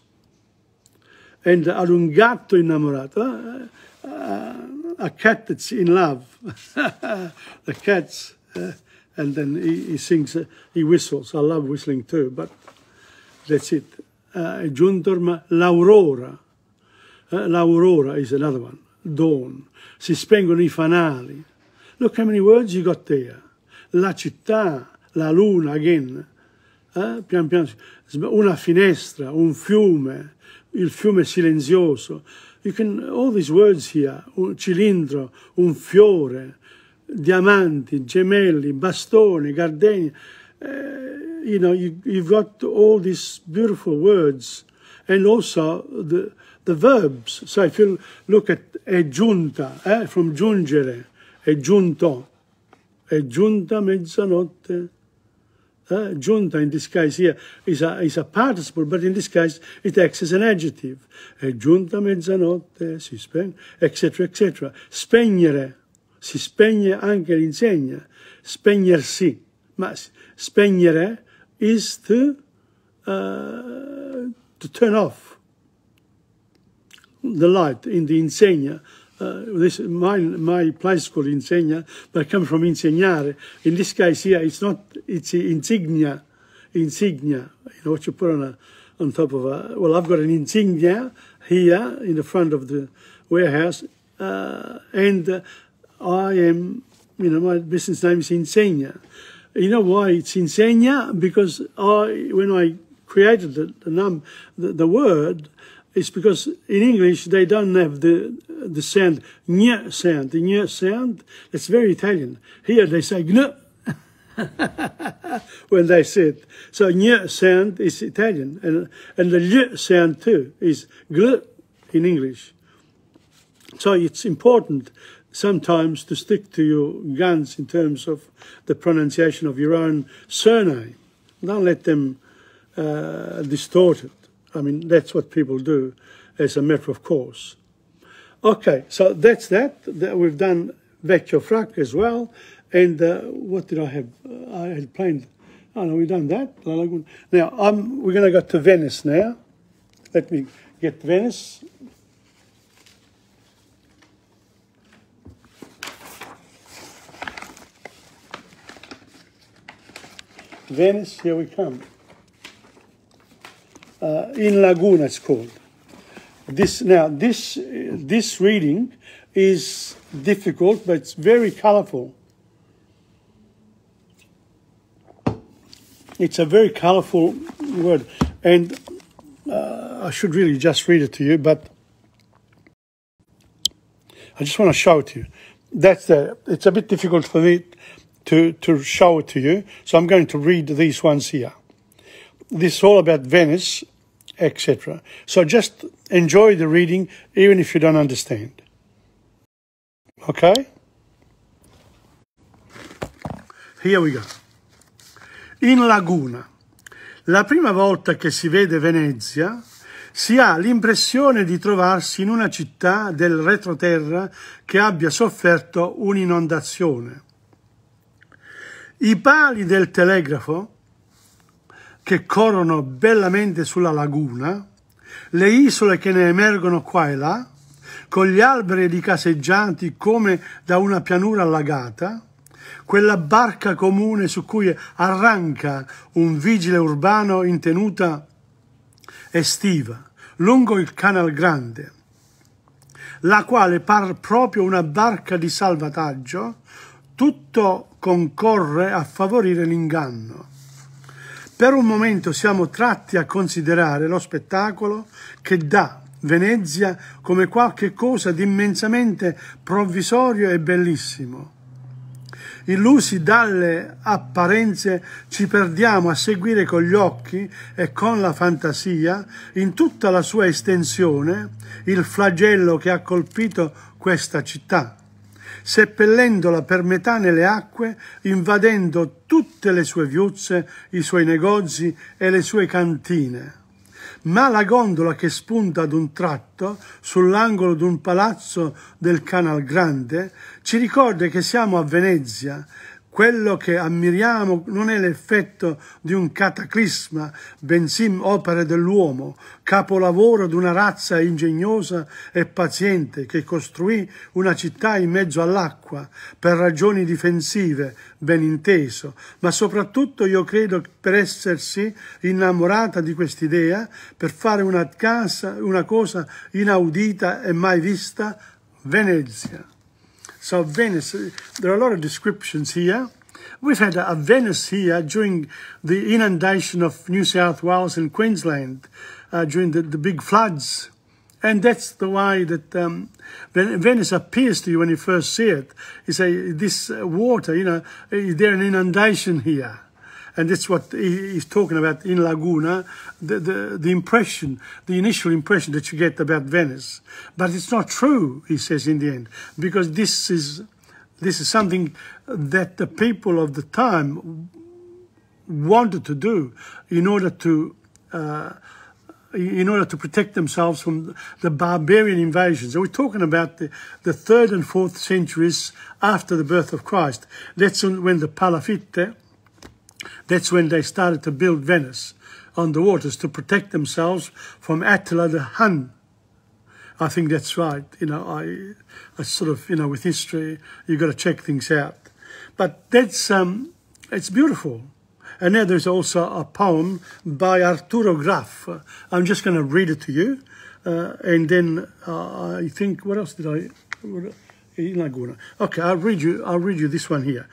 And ad un gatto innamorato a cat that's in love, the cats, uh, and then he, he sings, uh, he whistles. I love whistling too, but that's it. Uh, Giundorma l'aurora. Uh, l'aurora is another one. Dawn. Si spengono i fanali. Look how many words you got there. La città, la luna again. Uh, pian piano. Una finestra, un fiume, il fiume silenzioso. You can, all these words here, un cilindro, un fiore, diamanti, gemelli, bastone, gardenia, uh, you know, you, you've got all these beautiful words and also the, the verbs. So if you look at è giunta, eh, from giungere, è giunto, è giunta mezzanotte, uh, junta in this case here is a, is a participle, but in this case it acts as an adjective. Uh, eh, giunta mezzanotte, si spegne, etc., etc. Spegnere, si spegne anche l'insegna. Spegnersi, ma spegnere is to, uh, to turn off the light in the insegna. Uh, this my my place called insegna, but comes from insegnare. In this case here, it's not it's insignia, insignia. You know what you put on a on top of a. Well, I've got an insignia here in the front of the warehouse, uh, and uh, I am, you know, my business name is Insignia. You know why it's Insignia? Because I, when I created the the, num, the, the word, it's because in English they don't have the the sound ny sound, the ny sound. That's very Italian. Here they say gn when they said. So gn sound is Italian, and, and the l sound too is gl in English. So it's important sometimes to stick to your guns in terms of the pronunciation of your own surname. Don't let them uh, distort it. I mean, that's what people do as a matter of course. Okay, so that's that. We've done Vecchio Frac as well. And uh, what did I have? I had planned. Oh no, we've done that. Now I'm, we're going to go to Venice now. Let me get Venice. Venice, here we come. Uh, in Laguna, it's called. This now, this this reading is difficult, but it's very colourful. It's a very colorful word, and uh, I should really just read it to you, but I just want to show it to you. That's the, it's a bit difficult for me to, to show it to you, so I'm going to read these ones here. This is all about Venice, etc. So just enjoy the reading, even if you don't understand. Okay? Here we go. in laguna. La prima volta che si vede Venezia si ha l'impressione di trovarsi in una città del retroterra che abbia sofferto un'inondazione. I pali del telegrafo che corrono bellamente sulla laguna, le isole che ne emergono qua e là, con gli alberi ricaseggianti come da una pianura allagata, quella barca comune su cui arranca un vigile urbano in tenuta estiva, lungo il Canal Grande, la quale par proprio una barca di salvataggio, tutto concorre a favorire l'inganno. Per un momento siamo tratti a considerare lo spettacolo che dà Venezia come qualche cosa di immensamente provvisorio e bellissimo, Illusi dalle apparenze ci perdiamo a seguire con gli occhi e con la fantasia, in tutta la sua estensione, il flagello che ha colpito questa città, seppellendola per metà nelle acque, invadendo tutte le sue viuzze, i suoi negozi e le sue cantine ma la gondola che spunta ad un tratto sull'angolo d'un palazzo del Canal Grande ci ricorda che siamo a Venezia quello che ammiriamo non è l'effetto di un cataclisma, bensì opere dell'uomo, capolavoro di una razza ingegnosa e paziente che costruì una città in mezzo all'acqua per ragioni difensive, ben inteso, ma soprattutto io credo per essersi innamorata di quest'idea, per fare una, casa, una cosa inaudita e mai vista, Venezia. So Venice, there are a lot of descriptions here. We've had a Venice here during the inundation of New South Wales and Queensland uh, during the, the big floods. And that's the way that um, Venice appears to you when you first see it. You say, this water, you know, is there an inundation here? and that's what he's talking about in Laguna, the, the, the, impression, the initial impression that you get about Venice. But it's not true, he says in the end, because this is, this is something that the people of the time wanted to do in order to, uh, in order to protect themselves from the barbarian invasions. So we're talking about the, the third and fourth centuries after the birth of Christ. That's when the Palafitte, that's when they started to build Venice on the waters to protect themselves from Attila the Hun. I think that's right. You know, I, I sort of, you know, with history, you've got to check things out. But that's, um, it's beautiful. And now there's also a poem by Arturo Graf. I'm just going to read it to you. Uh, and then uh, I think, what else did I? Okay, I'll read you. I'll read you this one here.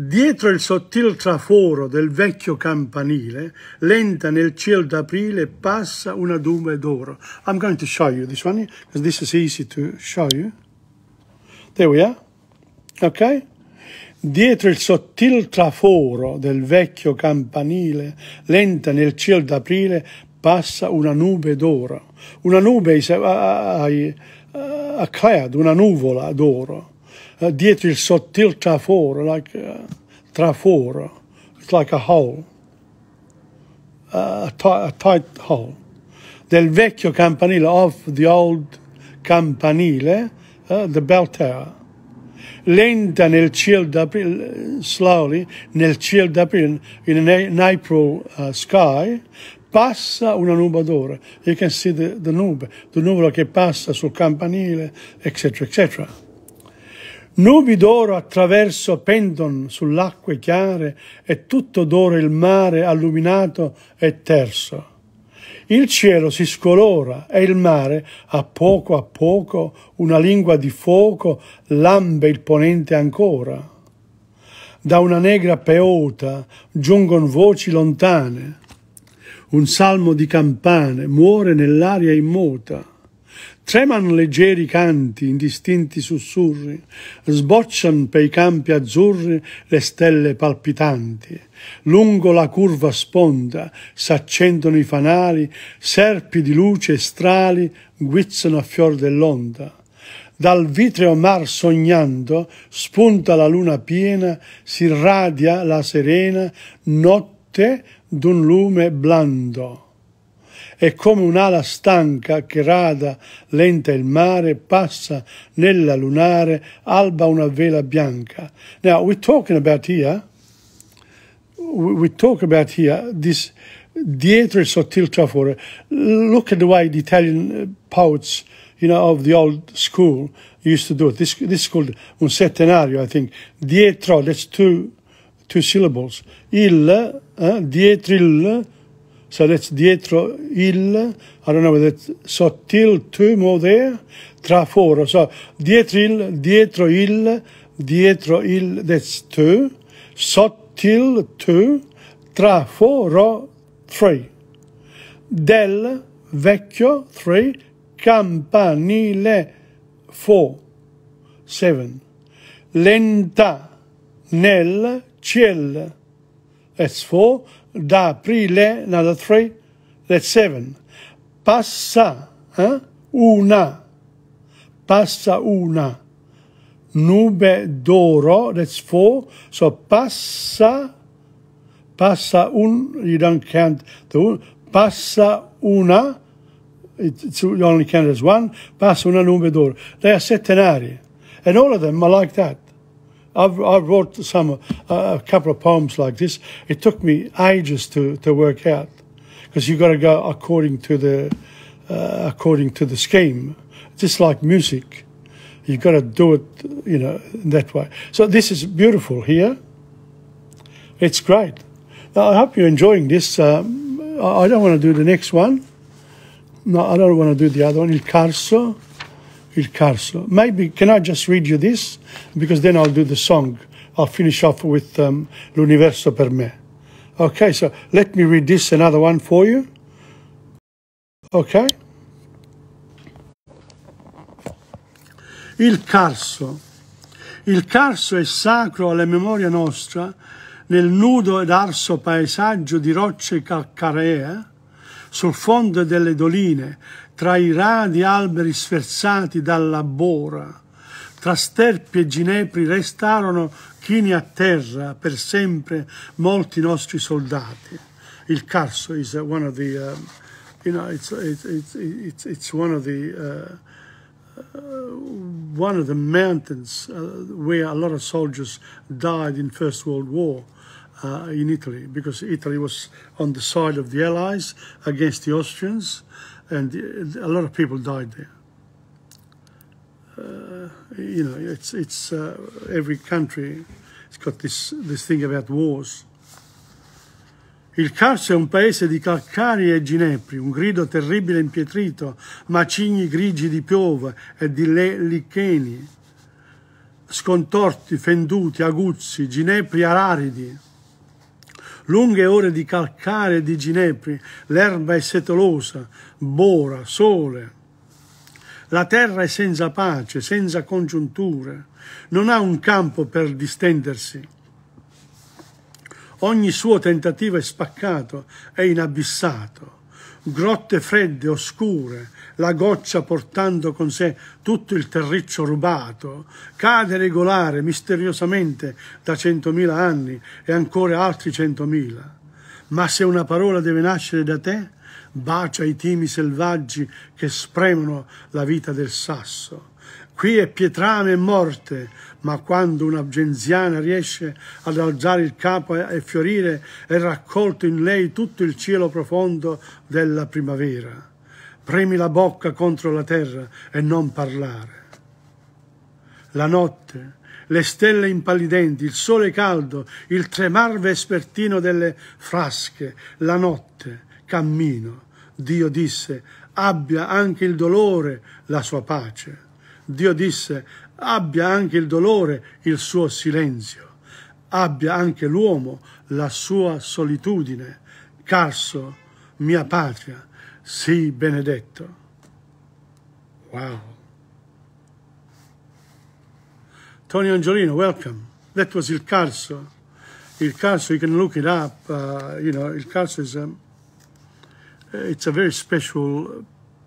Dietro il sottil traforo del vecchio campanile, lenta nel cielo d'aprile, passa una dune d'oro. I'm going to show you this one, because this is easy to show you. There we are. Ok? Dietro il sottil traforo del vecchio campanile, lenta nel cielo d'aprile, passa una nube d'oro. Una nube is a, a, a cloud, una nuvola d'oro. Uh, dietro il sottile traforo, like, uh, traforo, it's like a hole, uh, a, a tight hole, del vecchio campanile, of the old campanile, uh, the bell tower. Lenta nel cielo d'aprile, slowly, nel cielo d'aprile, in an April uh, sky, passa una nuba d'oro. You can see the, the nube, the nuvola che passa sul campanile, eccetera, eccetera. Nubi d'oro attraverso pendon sull'acque chiare e tutto d'oro il mare alluminato e terso. Il cielo si scolora e il mare, a poco a poco, una lingua di fuoco lambe il ponente ancora. Da una negra peota giungon voci lontane. Un salmo di campane muore nell'aria immuta. Treman leggeri canti, indistinti sussurri, sboccian pei campi azzurri le stelle palpitanti. Lungo la curva sponda s'accendono i fanali, serpi di luce strali guizzano a fior dell'onda. Dal vitreo mar sognando spunta la luna piena, si radia la serena notte d'un lume blando. e come un'ala stanca che rada lenta il mare passa nella lunare alba una vela bianca. Now we're talking about here. We talk about here this dietro e sottile trafore. Look at the way the Italian uh, poets, you know, of the old school used to do it. This this is called un settenario, I think. Dietro, that's two two syllables. Il, eh, dietro il so that's dietro il, I don't know whether it's sottil tumo there, traforo. So dietro il, dietro il, dietro il, that's two. Sottil two, traforo three. Del vecchio three, campanile four, seven. Lenta nel ciel, that's four da, pri, le, another three, that's seven. Passa, eh? una, passa una. Nube d'oro, that's four. So passa, passa un, you don't count the un, passa una, it, it's you only count as one, passa una nube d'oro. There are nari. And all of them are like that. I've, I wrote some uh, a couple of poems like this. It took me ages to, to work out because you've got to go according to the uh, according to the scheme, just like music. You've got to do it, you know, that way. So this is beautiful here. It's great. Now, I hope you're enjoying this. Um, I don't want to do the next one. No, I don't want to do the other one. Il Carso. il Carso. Maybe, can I just read you this? Because then I'll do the song. I'll finish off with um, L'Universo per me. Okay, so let me read this, another one for you. Okay? Il Carso. Il Carso è sacro alla memoria nostra nel nudo ed arso paesaggio di rocce calcaree sul fondo delle doline tra i radi alberi sferzati dalla bora, tra sterpi e ginepri restarono chini a terra per sempre molti nostri soldati. Il Carso is one of the, uh, you know, it's, it's, it's, it's one of the, uh, uh one of the mountains uh, where a lot of soldiers died in First World War. Uh, in Italy, because Italy was on the side of the Allies against the Austrians, and uh, a lot of people died there. Uh, you know, it's it's uh, every country it's got this this thing about wars. Il Carso è un paese di calcari e ginepri, un grido terribile impietrito, macigni grigi di piove e di licheni, scontorti, fenduti, aguzzi, ginepri araridi. Lunghe ore di calcare e di ginepri, l'erba è setolosa, bora, sole. La terra è senza pace, senza congiunture, non ha un campo per distendersi. Ogni suo tentativo è spaccato, e inabissato. Grotte fredde, oscure, la goccia portando con sé tutto il terriccio rubato, cade regolare, misteriosamente, da centomila anni e ancora altri centomila. Ma se una parola deve nascere da te, bacia i timi selvaggi che spremono la vita del sasso. Qui è pietrame e morte, ma quando una genziana riesce ad alzare il capo e fiorire, è raccolto in lei tutto il cielo profondo della primavera. Premi la bocca contro la terra e non parlare. La notte, le stelle impallidenti, il sole caldo, il tremar vespertino delle frasche, la notte, cammino. Dio disse, abbia anche il dolore la sua pace. Dio disse, abbia anche il dolore il suo silenzio. Abbia anche l'uomo la sua solitudine. Carso, mia patria, sii benedetto. Wow. Tony Angelino, welcome. That was Il Carso. Il Carso, you can look it up. Uh, you know, Il Carso is... Um, it's a very special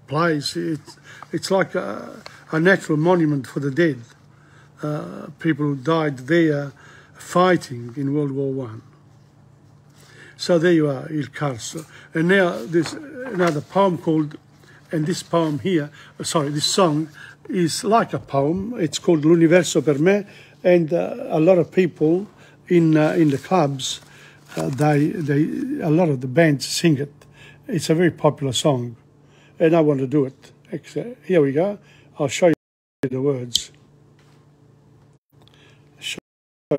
place. It's, it's like a, a natural monument for the dead. Uh, people died there fighting in World War One. So there you are, Il Carso. And now there's another poem called, and this poem here, uh, sorry, this song is like a poem. It's called L'Universo per me, and uh, a lot of people in uh, in the clubs, uh, they they a lot of the bands sing it. It's a very popular song, and I want to do it. here we go. I'll show you the words. Show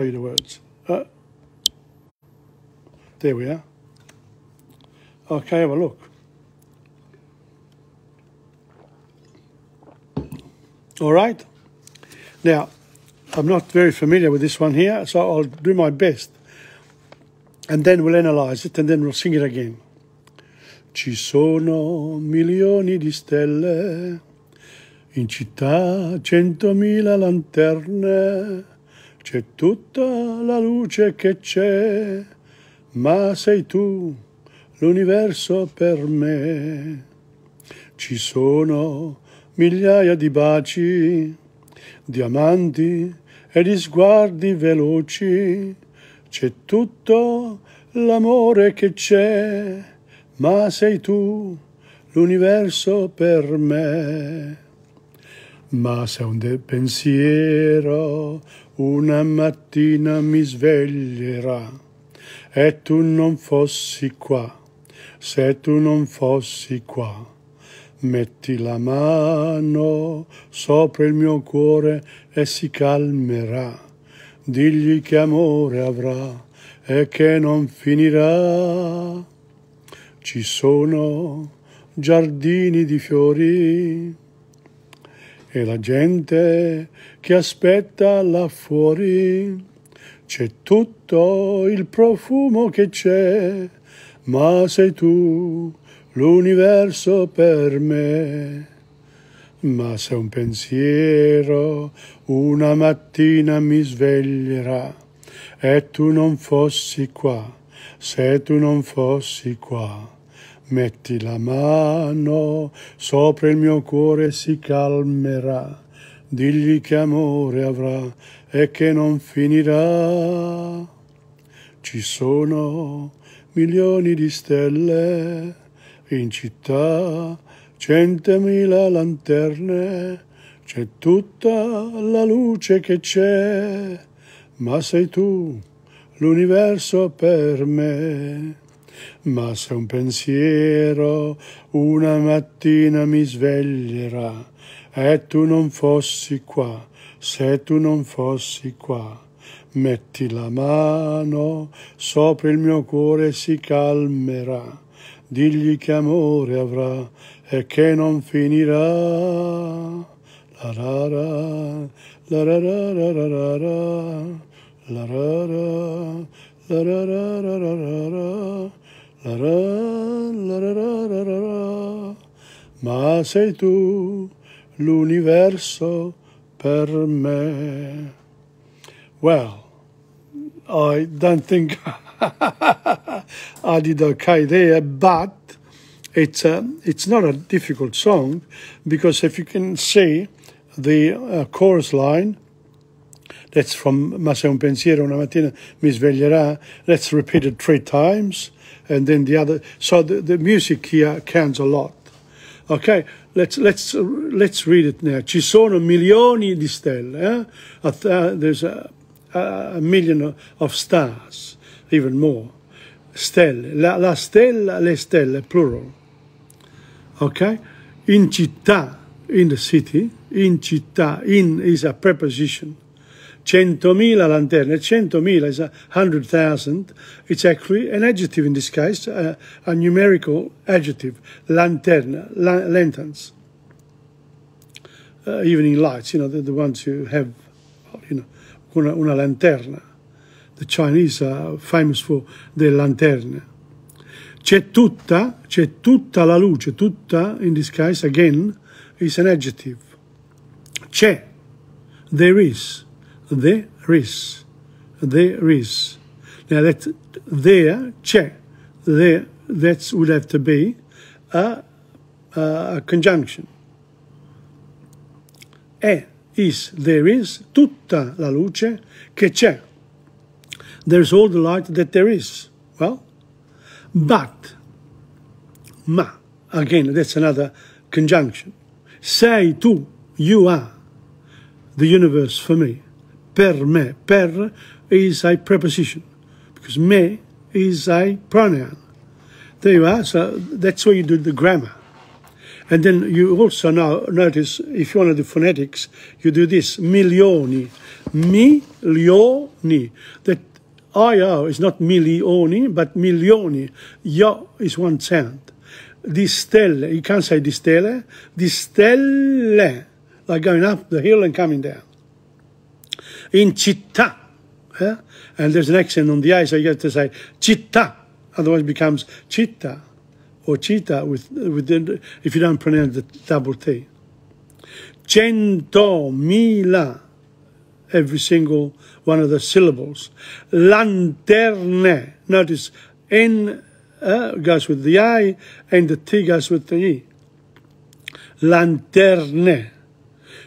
you the words. Uh, there we are. Okay, have a look. All right. Now, I'm not very familiar with this one here, so I'll do my best. And then we'll analyze it and then we'll sing it again. Ci sono milioni di stelle, in città centomila lanterne, c'è tutta la luce che c'è, ma sei tu l'universo per me. Ci sono migliaia di baci, diamanti e di sguardi veloci, c'è tutto l'amore che c'è ma sei tu l'universo per me. Ma se un pensiero una mattina mi sveglierà e tu non fossi qua, se tu non fossi qua, metti la mano sopra il mio cuore e si calmerà, digli che amore avrà e che non finirà ci sono giardini di fiori e la gente che aspetta là fuori. C'è tutto il profumo che c'è, ma sei tu l'universo per me. Ma se un pensiero una mattina mi sveglierà e tu non fossi qua, se tu non fossi qua. Metti la mano sopra il mio cuore si calmerà, digli che amore avrà e che non finirà. Ci sono milioni di stelle in città, centomila lanterne, c'è tutta la luce che c'è, ma sei tu l'universo per me ma se un pensiero una mattina mi sveglierà e tu non fossi qua, se tu non fossi qua. Metti la mano sopra il mio cuore si calmerà, digli che amore avrà e che non finirà. La ra ra, la ra ra ra ra ra ra, la ra ra, la ra ra ra ra ra ra. La ra la ra ra ra ra ma sei tu l'universo per me. Well, I don't think I did okay there, but it's a, uh, it's not a difficult song because if you can see the uh, chorus line, that's from Ma sei un pensiero una mattina mi sveglierà. That's repeated three times and then the other. So the, the music here counts a lot. Okay, let's let's let's read it now. Ci sono milioni di stelle. Eh? Uh, there's a, a million of stars, even more. Stelle, la, la stella, le stelle, plural. Okay, in città, in the city, in città, in is a preposition. Centomila lanterne, Centomila is 100,000. It's actually an adjective in this case, a numerical adjective, lanterna, la lanterns. Uh, evening lights, you know, the, the ones you have, you know, una, una lanterna. The Chinese are famous for their lanterne. C'è tutta, c'è tutta la luce, tutta in this case again is an adjective. C'è, there is. There is. There is. Now that there, che, there, that would have to be a, a conjunction. E is, there is, tutta la luce che c'è. There's all the light that there is. Well, but, ma, again, that's another conjunction. Say tu, you are the universe for me per me. Per is a preposition because me is a pronoun. There you are. So that's where you do the grammar. And then you also now notice if you want to do phonetics, you do this milioni, milioni. That io is not milioni but milioni. Yo is one sound. stelle, you can't say distelle. Distelle, like going up the hill and coming down in città, Yeah? And there's an accent on the I, so you have to say città. Otherwise it becomes città or città with, with the, if you don't pronounce the double T. Cento mila, every single one of the syllables. Lanterne, notice N uh, goes with the I and the T goes with the I. Lanterne.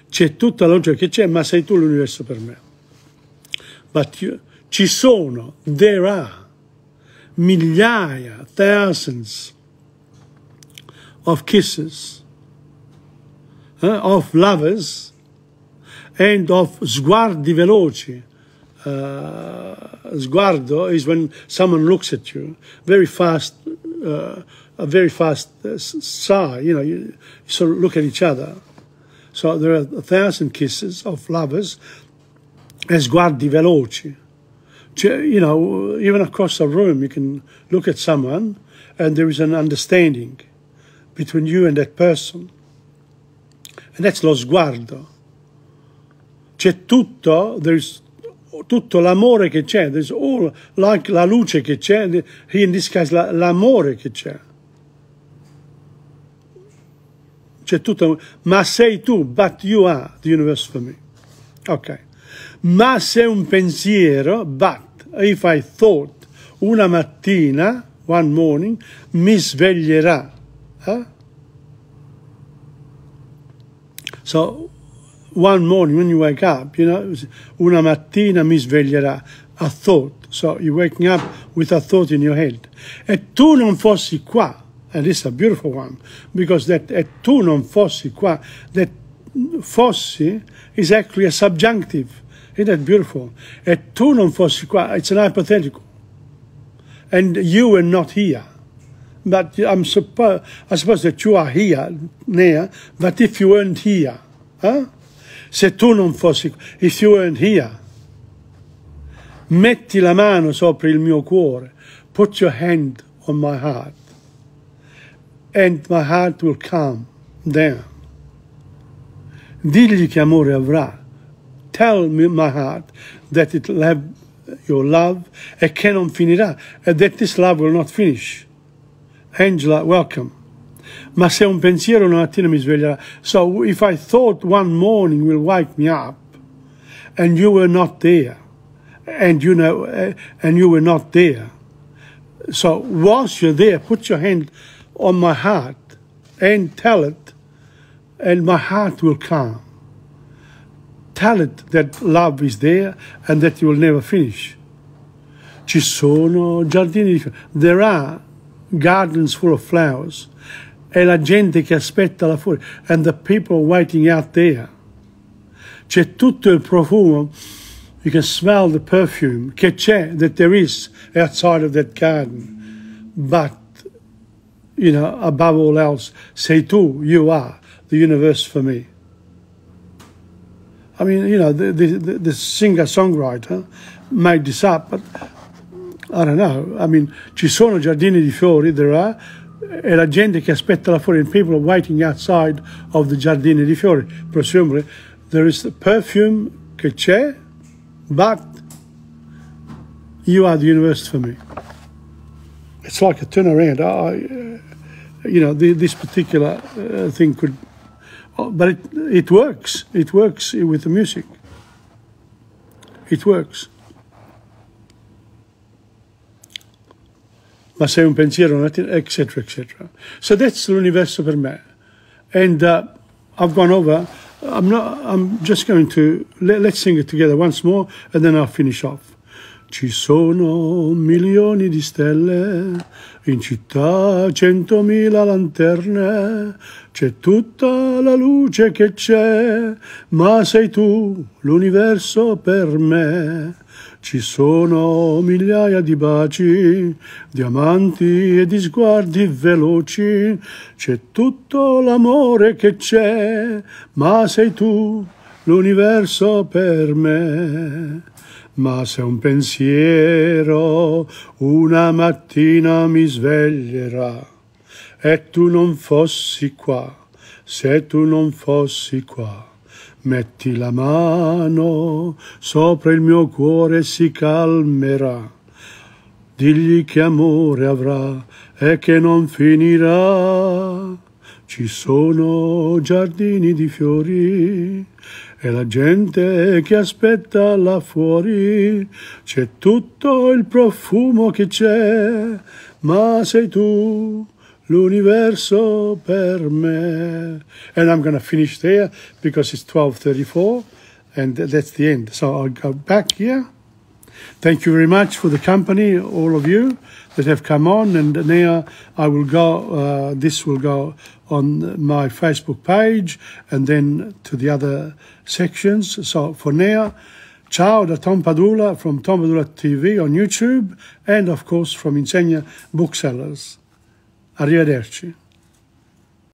C'è tutta l'once che c'è, ma sei tu l'universo per me ma ci sono, there are, migliaia, thousands of kisses of lovers and of sguardi veloci. Uh, sguardo is when someone looks at you very fast, uh, a very fast uh, sigh, you know, you, you sort of look at each other. So there are a thousand kisses of lovers, e sguardi veloci. You know, even across a room, you can look at someone and there is an understanding between you and that person. And that's lo sguardo. C'è tutto, there's tutto l'amore che c'è, there's all, like la luce che c'è, here in this case l'amore che c'è. C'è tutto, ma sei tu, but you are the universe for me. Okay. ma se un pensiero, but if I thought, una mattina, one morning, mi sveglierà. Eh? So, one morning when you wake up, you know, una mattina mi sveglierà. A thought. So, you're waking up with a thought in your head. E tu non fossi qua. And it's a beautiful one. Because that, e tu non fossi qua, that fossi is actually a subjunctive. Isn't that beautiful? A tu non fossi it's an hypothetical. And you were not here. But I'm suppo- I suppose that you are here, near, but if you weren't here, huh? se tu non fossi if you weren't here, metti la mano sopra il mio cuore, put your hand on my heart, and my heart will come down. Digli che amore avrà tell me my heart that it will have your love, a canon finirà, ah, and that this love will not finish. Angela, welcome. Ma se un pensiero una mattina mi sveglierà. So if I thought one morning will wake me up, and you were not there, and you know, eh, and you were not there. So whilst you're there, put your hand on my heart and tell it, and my heart will come talent, that love is there and that you will never finish. Ci sono giardini, there are gardens full of flowers è la gente che aspetta là fuori and the people waiting out there. C'è tutto il profumo, you can smell the perfume che c'è, that there is outside of that garden. But, you know, above all else, sei tu, you are the universe for me. I mean, you know, the, the, the singer songwriter made this up, but I don't know. I mean, ci sono giardini di fiori, there are, e la gente che aspetta là fuori, and people are waiting outside of the giardini di fiori. Presumably, there is the perfume che c'è, but you are the universe for me. It's like a turnaround. I, uh, you know, the, this particular uh, thing could Oh, but it, it works. It works with the music. It works. ma sei un pensiero, etc., etc. So that's the universe per me. And uh, I've gone over. I'm not. I'm just going to let, let's sing it together once more, and then I'll finish off. Ci sono milioni di stelle, in città centomila lanterne, c'è tutta la luce che c'è, ma sei tu l'universo per me. Ci sono migliaia di baci, diamanti e di sguardi veloci, c'è tutto l'amore che c'è, ma sei tu l'universo per me ma se un pensiero una mattina mi sveglierà e tu non fossi qua, se tu non fossi qua. Metti la mano sopra il mio cuore si calmerà. Digli che amore avrà e che non finirà. Ci sono giardini di fiori e la gente che aspetta là fuori, c'è tutto il profumo che c'è, ma sei tu l'universo per me. And I'm going to finish there because it's 12.34 and that's the end. So I'll go back here. Thank you very much for the company, all of you that have come on. And now I will go, uh, this will go on my Facebook page and then to the other sections. So for now, ciao da Tom Padula from Tom Padula TV on YouTube and of course from Insegna Booksellers. Arrivederci.